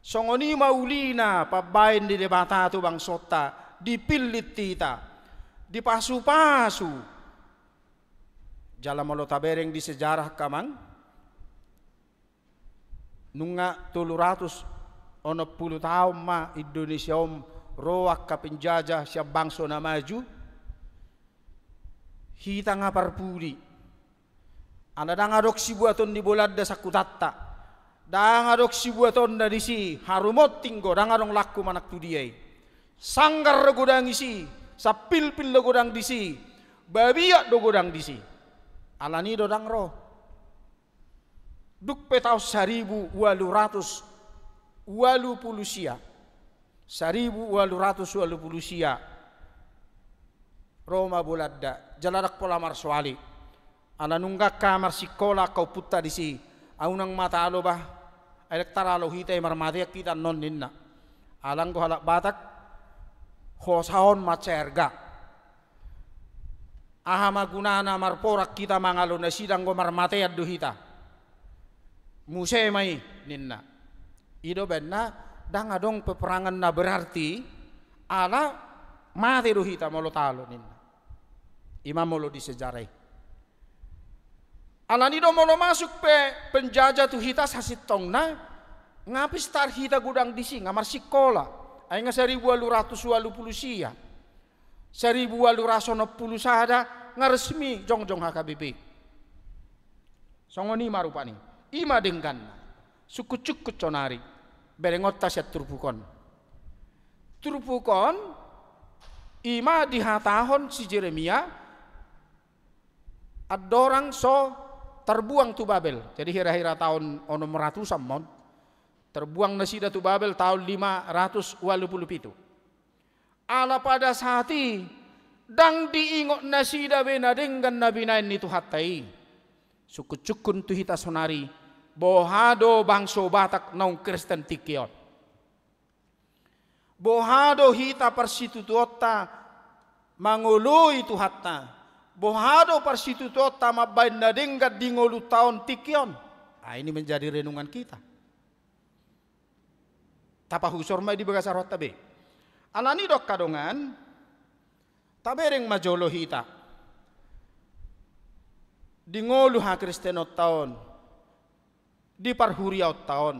songonima ulina pabain di debata tu bang sota dipillit tita dipasu-pasu jala malo tabereng di sejarah kamang nunga ratus ono puluh tahun ma Indonesia om roak penjajah siap bangso na maju Hitang ngapar anda danga dok si buaton di bolat desa kutatta. Danga dok si buaton dari si harumot tinggo danga dong laku manak tu diai. Sanggar godang isi, sapil pil do di si, babiak do di si, Alani do dang roh. Duk petau seribu walu ratus walu pulusia. Seribu walu ratus walu pulusia. Roma da jaladak pola marswali ala nungga kamar sikola kau putta si, aunang mata alo bah elektara alo hita mar mati kita non ninna alang ko halak batak hosaon macerga ahama mar marporak kita mangalo na sidang go marmate yaddu hita muse mai ninna ido benna dang adong peperangan na berarti ala mati do hita molo talo ninna imam molo di sejarah ini mau masuk pe penjajah tu hita hasil na ngapis tar hita gudang di sini ngamar sikola ainga seribu alu ratus alu puluh sia seribu alu rasono puluh sahada ngaresmi jongjong HKBP songoni marupani ima denggan suku cuk conari berengot tasyat turpukon turpukon ima dihatahon si Jeremia ada orang so terbuang tuh Babel. Jadi kira-kira tahun 600 mon terbuang nasi tuh Babel tahun 500 walupulup itu. Ala pada sahati dang diingok diingot nasida kan nabi nain itu hatai. Suku cukun tuh hita sonari bohado bangso batak naung Kristen tikion. Bohado hita persitu tuota mangului tu hatta bohado parsituto tamabain nadenga dingolu taon tikion. Nah, ini menjadi renungan kita. husor mai di arwah tabe. Alani dok kadongan, tabereng majolo hita. Dingolu ha kristeno taon, di parhuriau taon.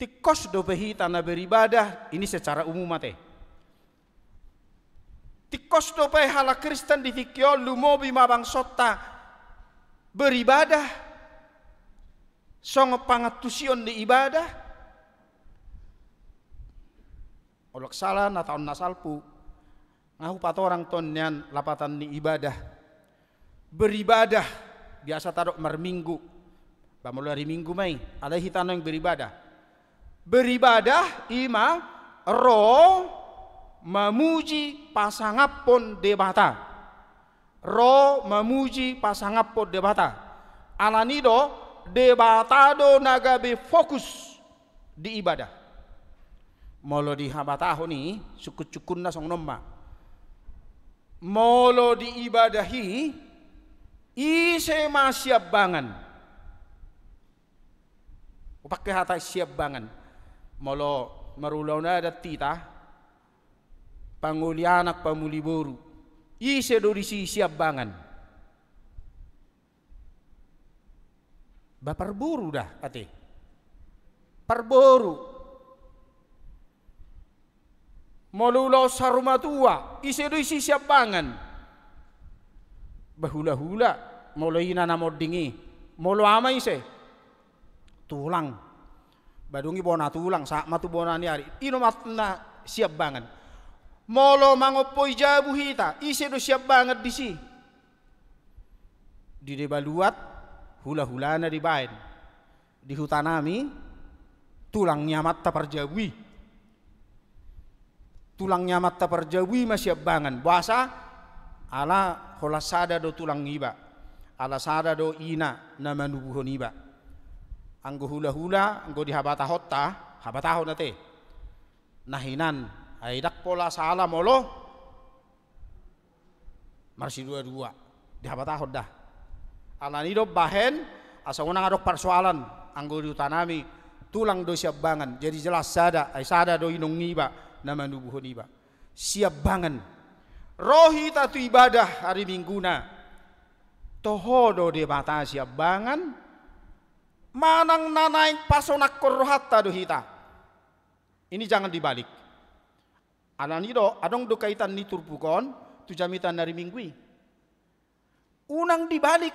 Tikos do behita na beribadah, ini secara umum teh Ti kosto pai hala Kristen di fikio lumobi mabang sota beribadah Song pangatusion di ibadah olok salah na taon nasalpu ngahu pat orang tonian lapatan di ibadah beribadah biasa tadok merminggu bamulu hari minggu mai ada hitano yang beribadah beribadah ima roh memuji pasangapun debata ro memuji pasangapun debata alanido debatado nagabe fokus di ibadah molo di habataho ni cukun sukunna song nomba molo di ibadahi ise siap bangan Pakai hata siap bangan molo merulau na tita panguli anak pamuli boru ise do di siap bangan bapar boru dah ate parboru molulau saruma tua ise do di siap bangan bahula-hula ina nana dingi, molo ama ise tulang badungi bona tulang sama tu bona ni hari matna siap bangan molo mangopoi jabu hita isi do siap banget disi di debaluat hula-hulana di bain di hutanami tulang nyamat perjawi, tulang nyamat perjawi masih bangan bahasa ala sada do tulang iba ala sada do ina nama nubuhon iba anggo hula-hula anggo di habata hotta nahinan Aidak pola salah molo marsi dua dua dihabat tahu dah. Alan hidup bahen asal unang ada persoalan anggur tanami tulang do siap bangan jadi jelas sada ay sada do inong niba nama nubuh niba siap bangan rohi tatu ibadah hari minggu na toho do de mata siap bangan manang nanaik pasonak korohata do hita ini jangan dibalik Ananido adong do kaitan ni turpukon tu jamitan dari minggui. Unang dibalik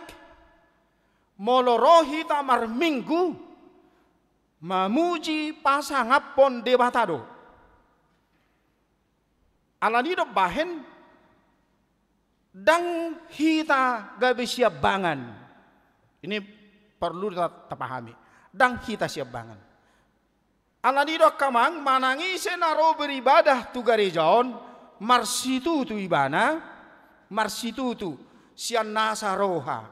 molorohi tamar minggu mamuji pasangapon debatado. Ananido bahen dang hita gabi siap bangan. Ini perlu kita pahami. Dang hita siap bangan. Anadido kamang manangi senaro beribadah tu garejaon marsitu tu ibana marsitu tu sian nasa roha.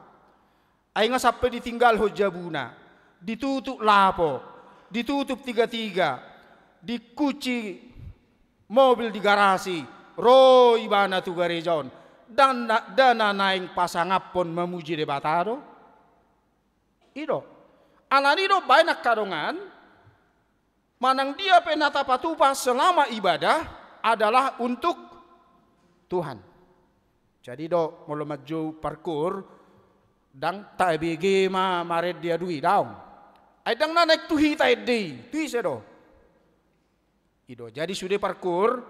Ainga sampai ditinggal hojabuna ditutup lapo ditutup tiga-tiga dikuci mobil di garasi ro ibana tu garejaon dan dana naing pasangap pun memuji Iro ido anadido banyak karongan Manang dia penata patupa selama ibadah adalah untuk Tuhan. Jadi do mulu maju parkur dang taibigi ma maret dia dui daun. Ai dang nanek tuhi taidi, tuhi sedo. Ido jadi sudah parkur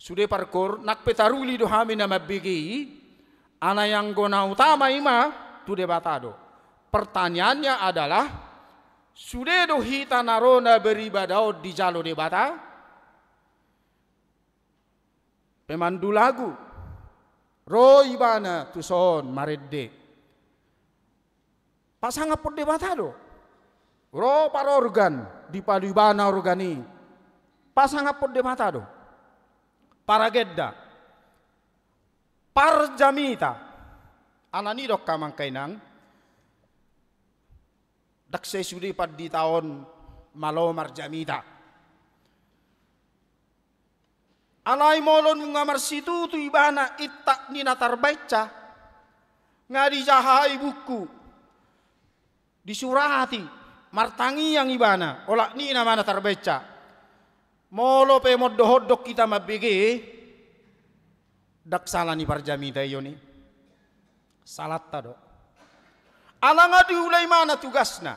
sudah parkur nak petaruli do hami nama bigi ana yang gona utama ima tu debatado. Pertanyaannya adalah Sudedo hita narona beribadah di jalo de bata. Pemandu lagu. Ro ibana tuson maredde. Pasang apot de bata do. Ro par organ di padibana organi. Pasang debata de bata do. Paragedda. Parjamita. Anani dok kamangkainang. kainang sudah suri di taon malo marjamita alai molon nga marsitu tu ibana itta nina tarbaca nga dijahai buku di disurati martangi yang ibana olak nina mana tarbaca molo pe hodok kita mabege dak salani parjamita yoni salat do Alangadi ulai mana tugasna.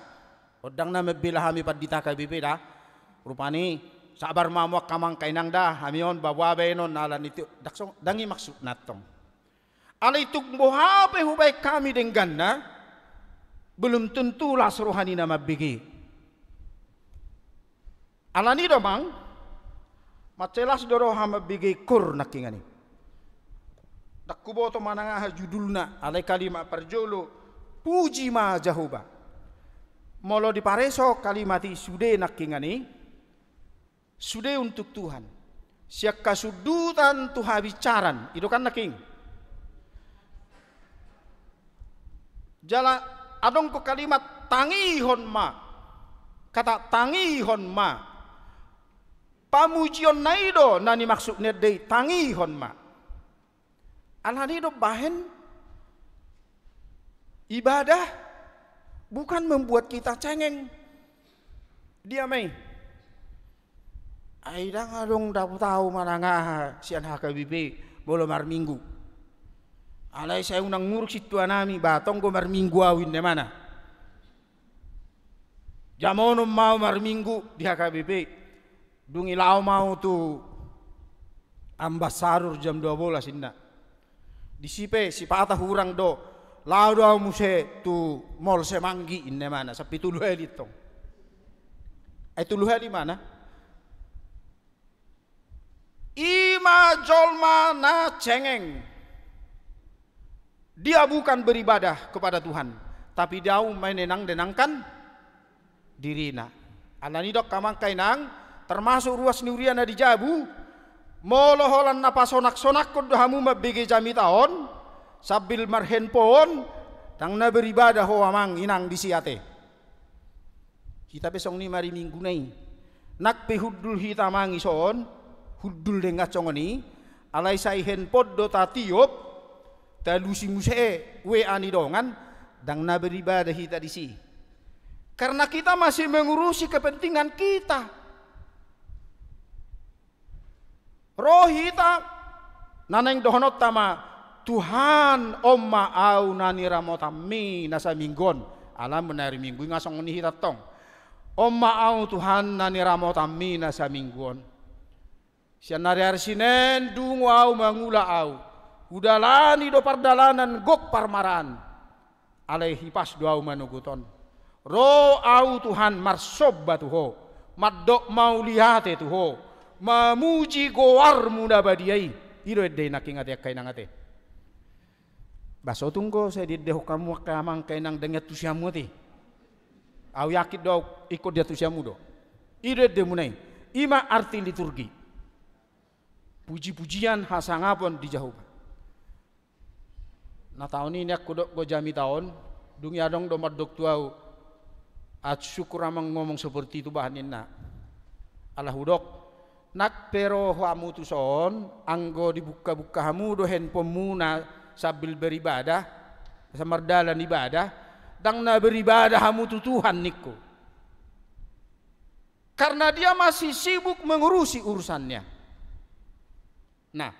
Odang na mebila hami padita KBP dah. Rupani sabar mamuak kamang kainang dah. Hamion bawa benon nalan itu. Daksong dangi maksud natong. itu tugmo hape hubai kami dengan na. Belum tentu las rohani nama bigi. Alani macelas do doro hama bigi kur nakingani. dakubo to mananga judulna alai kalima perjolo puji ma jahuba molo pareso kalimati sude ini, sude untuk Tuhan siak kasudutan Tuhan bicaran itu kan naking jala adong ko kalimat tangi hon ma kata tangi hon ma pamujion naido nani maksudnya tangi hon ma alani do bahen Ibadah bukan membuat kita cengeng. Dia mai Aida ngadong dapat tahu mana ngah sian HKBP mar minggu. Alai saya undang nguruk situ anami batong gomar minggu awin de mana. Jamono mau mar minggu di HKBP. Dungi lau mau tu ambasador jam 12 inna. Disipe si patah hurang do laura muse tu mol se manggi inne mana sapi tu luhe tong. ai tu luhe di mana ima jolma na cengeng dia bukan beribadah kepada Tuhan tapi dia menenang um denangkan dirina anani dok kamang kainang, termasuk ruas niuriana di jabu moloholan napa sonak sonak kudahamu mabege jami tahun sabil marhen pohon tang na beribadah ho amang inang siate kita besong ni mari minggu nai nak pehudul hitamang ison hudul dengat congoni alai sai henpod do tatiop talusi muse e, we ani dongan dang na beribadah hita disi karena kita masih mengurusi kepentingan kita roh hita naneng dohonot tama Tuhan oma au nani ramota mi nasa minggon ala menari minggu ngasong nihi tong. oma au Tuhan nani ramota mi nasa minggon sianari arsinen dungu au mangula au udalani do pardalanan gok parmaran alaihi pas au manuguton ro au Tuhan marsob batuho maddok lihat tuho mamuji goar muda badiai. Ido edde nakingat yakkai nangate baso tunggu saya di deh kamu kamang kainang dengan tusiamu ti au yakit do ikut dia tu tusiamu do ide munai ima arti liturgi puji-pujian hasangapon di jahuba na tahun ini aku dok gojami tahun dunia dong domat dok tuau at syukur amang ngomong seperti itu bahanin na Allah hudok nak pero hamu son anggo dibuka-buka hamu do handphone mu na sambil beribadah semerdalan ibadah dan na beribadah hamu tu Tuhan niku karena dia masih sibuk mengurusi urusannya nah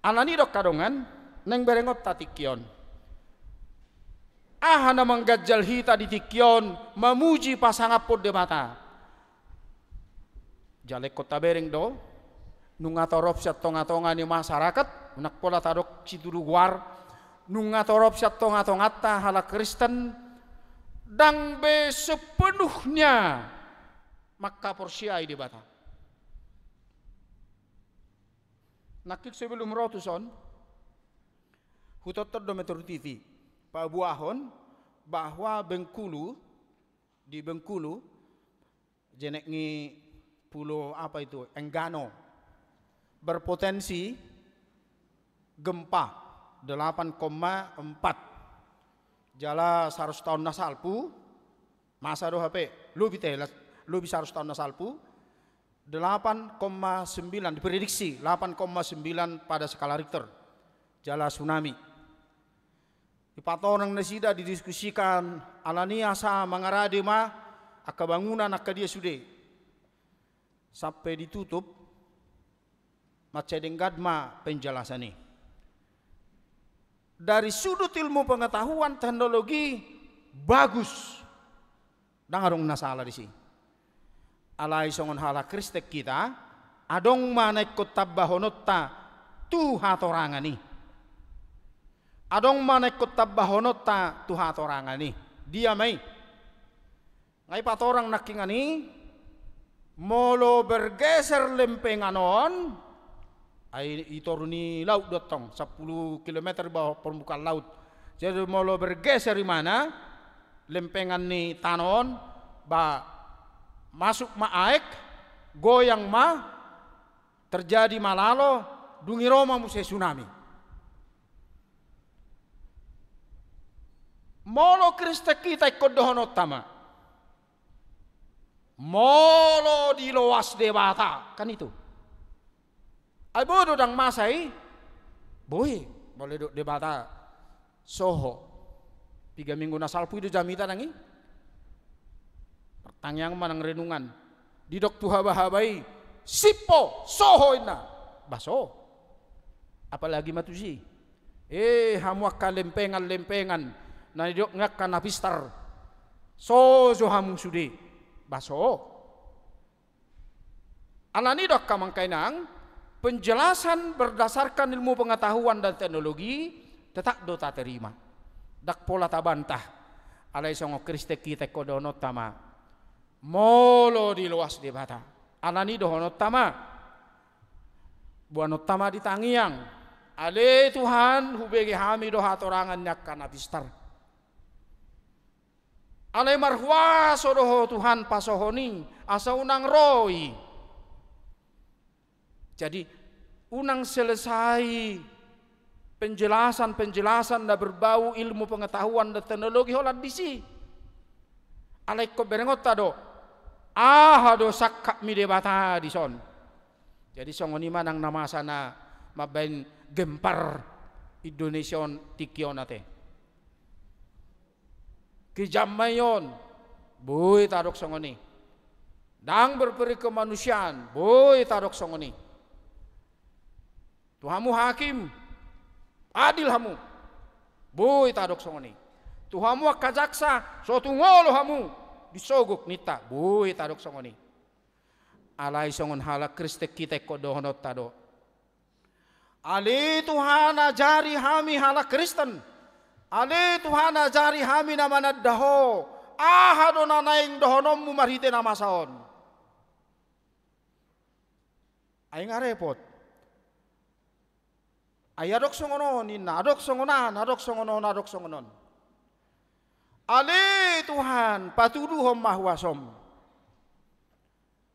anani dok kadongan neng berengot tatikion ahana menggajal hita di tikion memuji pasangapot de mata jalek kota bereng do nungatorop siat tonga-tonga ni masyarakat nak pola tadok situ luar nungatorop siat tonga ta hala Kristen dang be sepenuhnya maka porsiai di bata nakik sebelum rotuson hutotot dometer titi Buahon, bahwa Bengkulu di Bengkulu jenek ni pulau apa itu Enggano berpotensi gempa 8,4 jala 100 tahun nasalpu masa do HP lu bisa lu bisa harus tahun nasalpu 8,9 diprediksi 8,9 pada skala Richter jala tsunami di orang nasida didiskusikan alania sa di ma akabangunan akadia sude sampai ditutup ma penjelasan ini. Dari sudut ilmu pengetahuan teknologi bagus. Dangarung nasala di sini. Alai songon hala kristek kita adong manek kota Bahonota tuha ini Adong manek kota Bahonota tuha ini Dia mai. Ngai patorang ini molo bergeser lempenganon Ai itoru laut dotong 10 km bawah permukaan laut. Jadi mau lo bergeser di mana lempengan ni tanon ba masuk ma aek goyang ma terjadi malalo dungi roma musai tsunami. Molo Kristi kita ikut dohono tama. Molo di loas dewata kan itu. Ay bodo dang masay, boy, boleh duduk di bata Soho. Tiga minggu nasal puidu jamita nangi. Pertanyaan manang renungan. dok tuha bahabai, sipo Soho ina. Baso. Apalagi matusi. Eh hamuak kalempengan lempengan-lempengan. dok didok ngak ka napistar. So zuhamu sudi. Baso. Anani dok kamang kainang, penjelasan berdasarkan ilmu pengetahuan dan teknologi tetap dota terima dak pola tabantah alai songo kriste kita kodono tama molo di luas di bata anani dohono tama buano tama di tangiang ale Tuhan hubegi hami doha torangan nyakkan abistar ale marhua sodoho Tuhan pasohoni asa unang roi jadi unang selesai penjelasan-penjelasan dan berbau ilmu pengetahuan dan teknologi holat bisi. Alaiko berengota do. Aha do sakak mi debata di son. Jadi songoni manang nama sana mabain gempar Indonesia ate. Kijamayon bui tarok songoni. Dang berperi kemanusiaan, boy tarok songoni. Tuhamu hakim. Adil hamu. Bui tadok songoni. Tuhamu kajaksa. So tungolo hamu. Disogok nita. Bui tadok songoni. Alai songon hala kristek kita kodohono tado. Ali Tuhan ajari hami hala Kristen. Ali Tuhan ajari hami nama nadaho. Ahadona naing dohonomu marhite nama saon. Aing repot. Ayarok songono ni narok songona narok songono narok songonon ale Tuhan hom mahwasom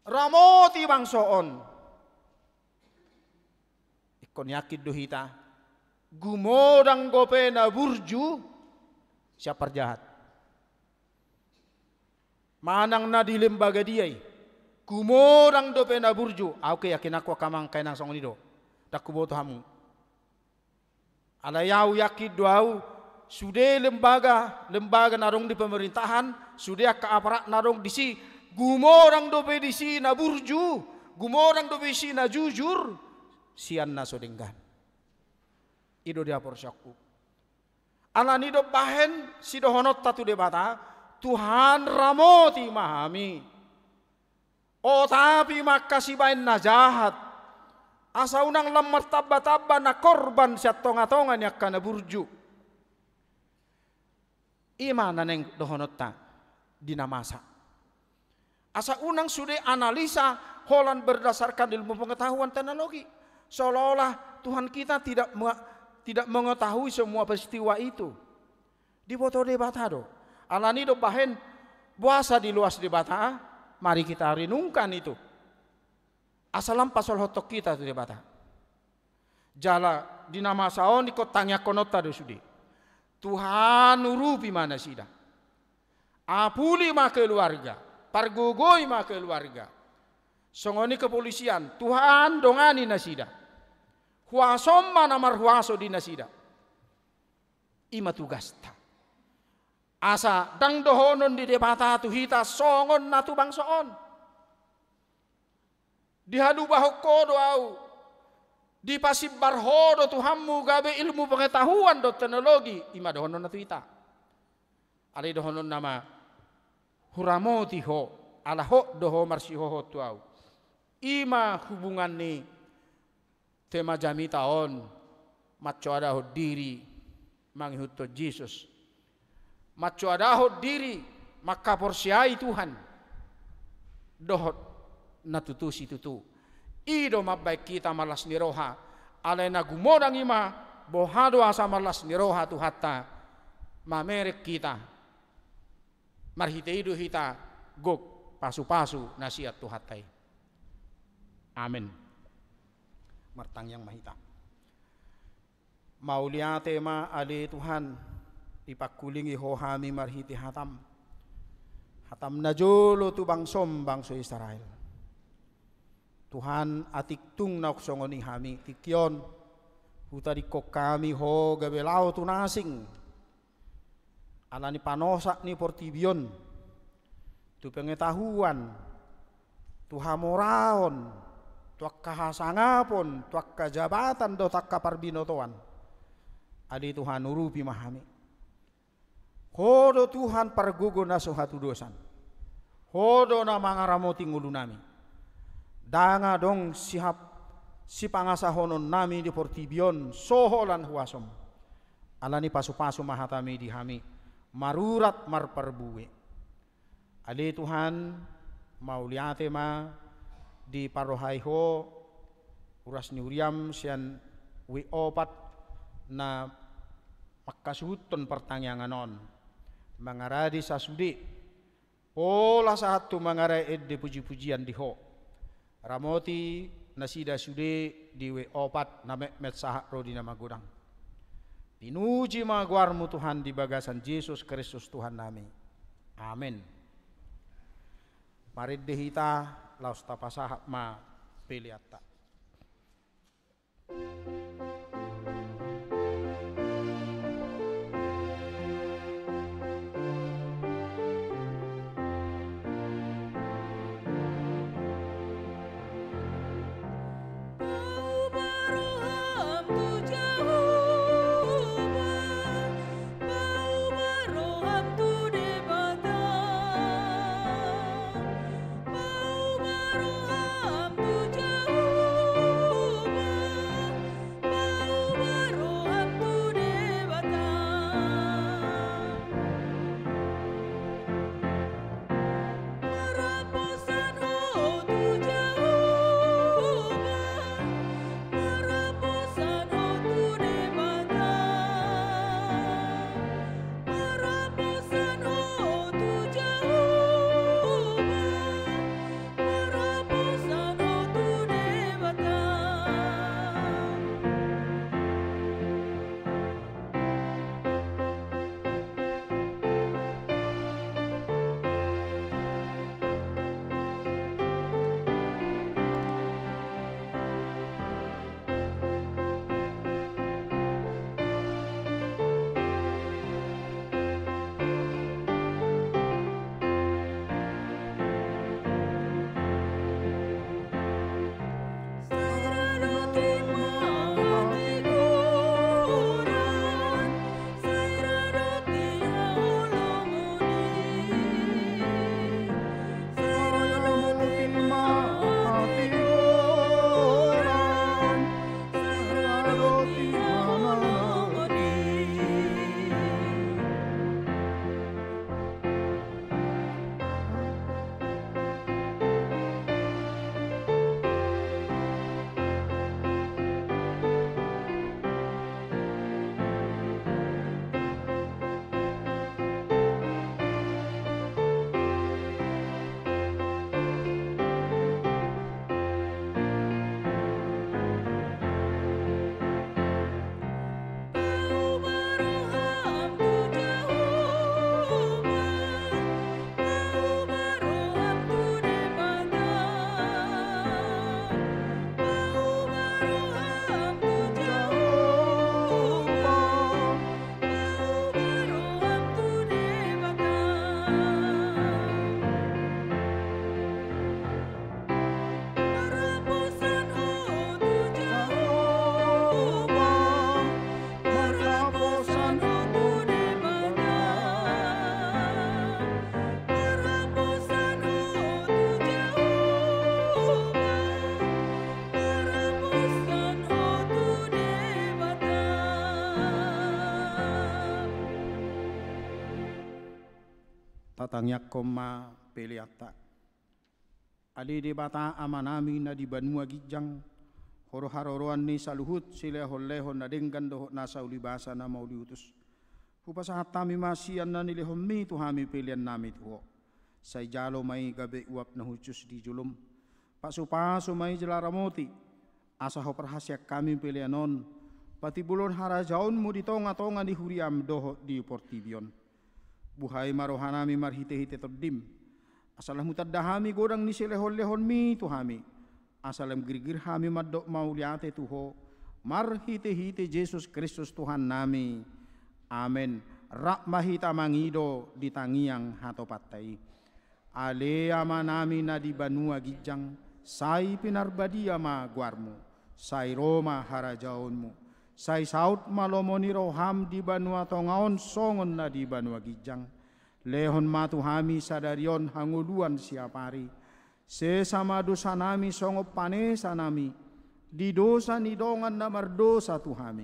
ramoti bangsoon ikon yakin duhita dang gope na burju siapa jahat manang na di lembaga diai dang dope na burju aku yakin aku akan mangkai nang songon tak kubo Tuhanmu ala yau yakin duau sudah lembaga lembaga narung di pemerintahan sudah ke aparat narong di si orang dope di si na burju orang dope si na jujur sian na sodenggan ido dia porsyaku ala nido bahen sido honot tatu debata Tuhan ramoti mahami Oh tapi makasih bain najahat Asa unang lamar taba-taba na korban siya tonga-tonga niya ka na burju. Ima na neng dohonot dinamasa. Asa unang sude analisa holan berdasarkan ilmu pengetahuan teknologi. Seolah-olah Tuhan kita tidak tidak mengetahui semua peristiwa itu. Di foto de do. Alani do bahen puasa di luas di batah. Ah. mari kita renungkan itu asalam pasol hotok kita tu debata. Jala di nama saon di kotanya konota do sudi. Tuhan urupi mana sida. Apuli ma keluarga, pargogoi ma keluarga. Songoni kepolisian, Tuhan dongani nasida. Huasom mana marhuaso di nasida. Ima tugasta. Asa dang dohonon di debata tu hita songon natu bangsoon di hadu bahoko doau di pasib do tuhammu gabe ilmu pengetahuan do teknologi ima do honon tuita ali do honon nama huramo tiho ala do ho marsi tuau ima hubungan ni tema jami taon macho ada ho diri mangihutto Jesus macho ada ho diri maka porsiai Tuhan dohot natutu si tutu. Ido mabai kita malas niroha. Alena gumodang ima bohado asa malas niroha tu hatta. Mamerek kita. Marhite idu hita gok pasu-pasu nasihat tu hatai. Amin. Martang yang mahita. Maulia tema ale Tuhan dipakulingi hohami marhiti hatam. Hatam najolo tu bangsom bangso Israel. Tuhan atik tung nak songoni hami tikion di kok kami ho laut tu nasing anani panosa ni portibion tu pengetahuan tu hamoraon tuak kahasangapon tuak kajabatan do tak toan adi Tuhan urupi mahami hodo Tuhan pargugo nasuhatu dosan hodo na mangaramoting ulunami danga dong sihap si pangasahonon nami di portibion soholan huasom alani pasu-pasu mahatami di hami marurat marperbuwe ali Tuhan mauliate ma di parohaiho uras nyuriam sian wi opat na makasuton pertanyanganon mangaradi sasudi pola saat tu mangarai di puji-pujian diho Ramoti nasida sude diwe opat name met sahak rodi nama gudang. Pinuji maguarmu Tuhan di bagasan Yesus Kristus Tuhan nami. Amin. Mari dehita laus tapasahak ma piliatta. Thank you. tatangyak koma peliata. Ali de bata amanami na di banua gijang horo haroroan ni saluhut sile holle hon na denggan doho na sauli basa na diutus. Hupasahat tami masian na nilihommi tuhami pilihan nami huo. Say jalo mai gabe uap na hucus di julum. Pasupaso mai jelaramoti. Asa ho perhasyak kami pilihanon. Pati bulon harajaun mu di tonga-tonga di huriam doho di portibion buhay marohanami marhite hite toddim asalah mutaddahami godang ni lehon lehon mi tuhami asalam girgir hami maddo mauliate tuho marhite hite Jesus Kristus Tuhan nami amin rahmahita mangido ditangiang hato pattai ale amanami na di banua gijang sai pinarbadia ma guarmu sai Roma harajaonmu saut malomoni roham di banua tongaon songon na di banua gijang lehon matu hami sadarion hanguluan siapari sesama dosa nami songo pane sanami. di dosa nidongan na mardosa tuhami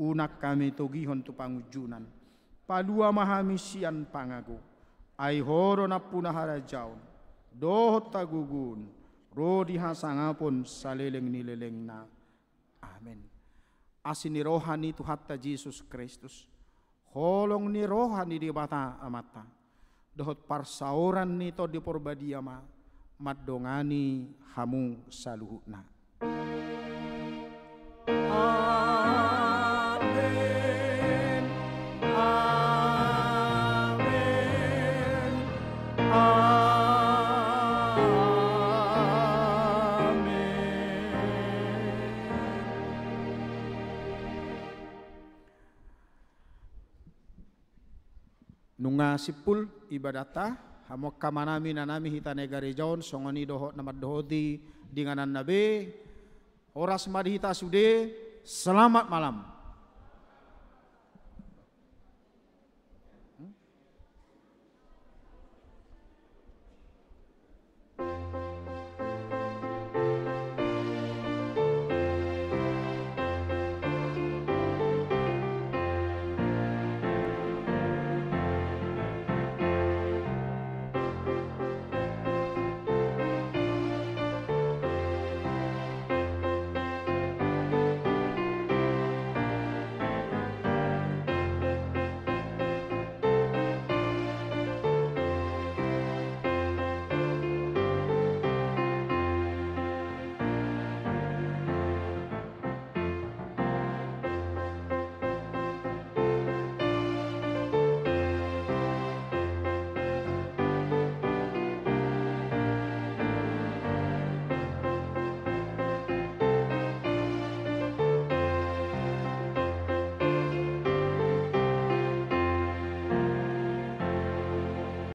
unak kami togihon tu pangujunan palua mahami sian pangago ai horo na punahara jaun dohot tagugun rodi hasangapun saleleng nileleng na Amen asini rohani tu hatta Jesus Kristus. Holong ni rohani di bata amata. Ah, Dohot parsauran ni to di porbadia ma. Madongani hamu saluhuna. sipul ibadata hamo kamanami nanami hita negari jaon songoni doho doho di dinganan nabe oras madhita sude selamat malam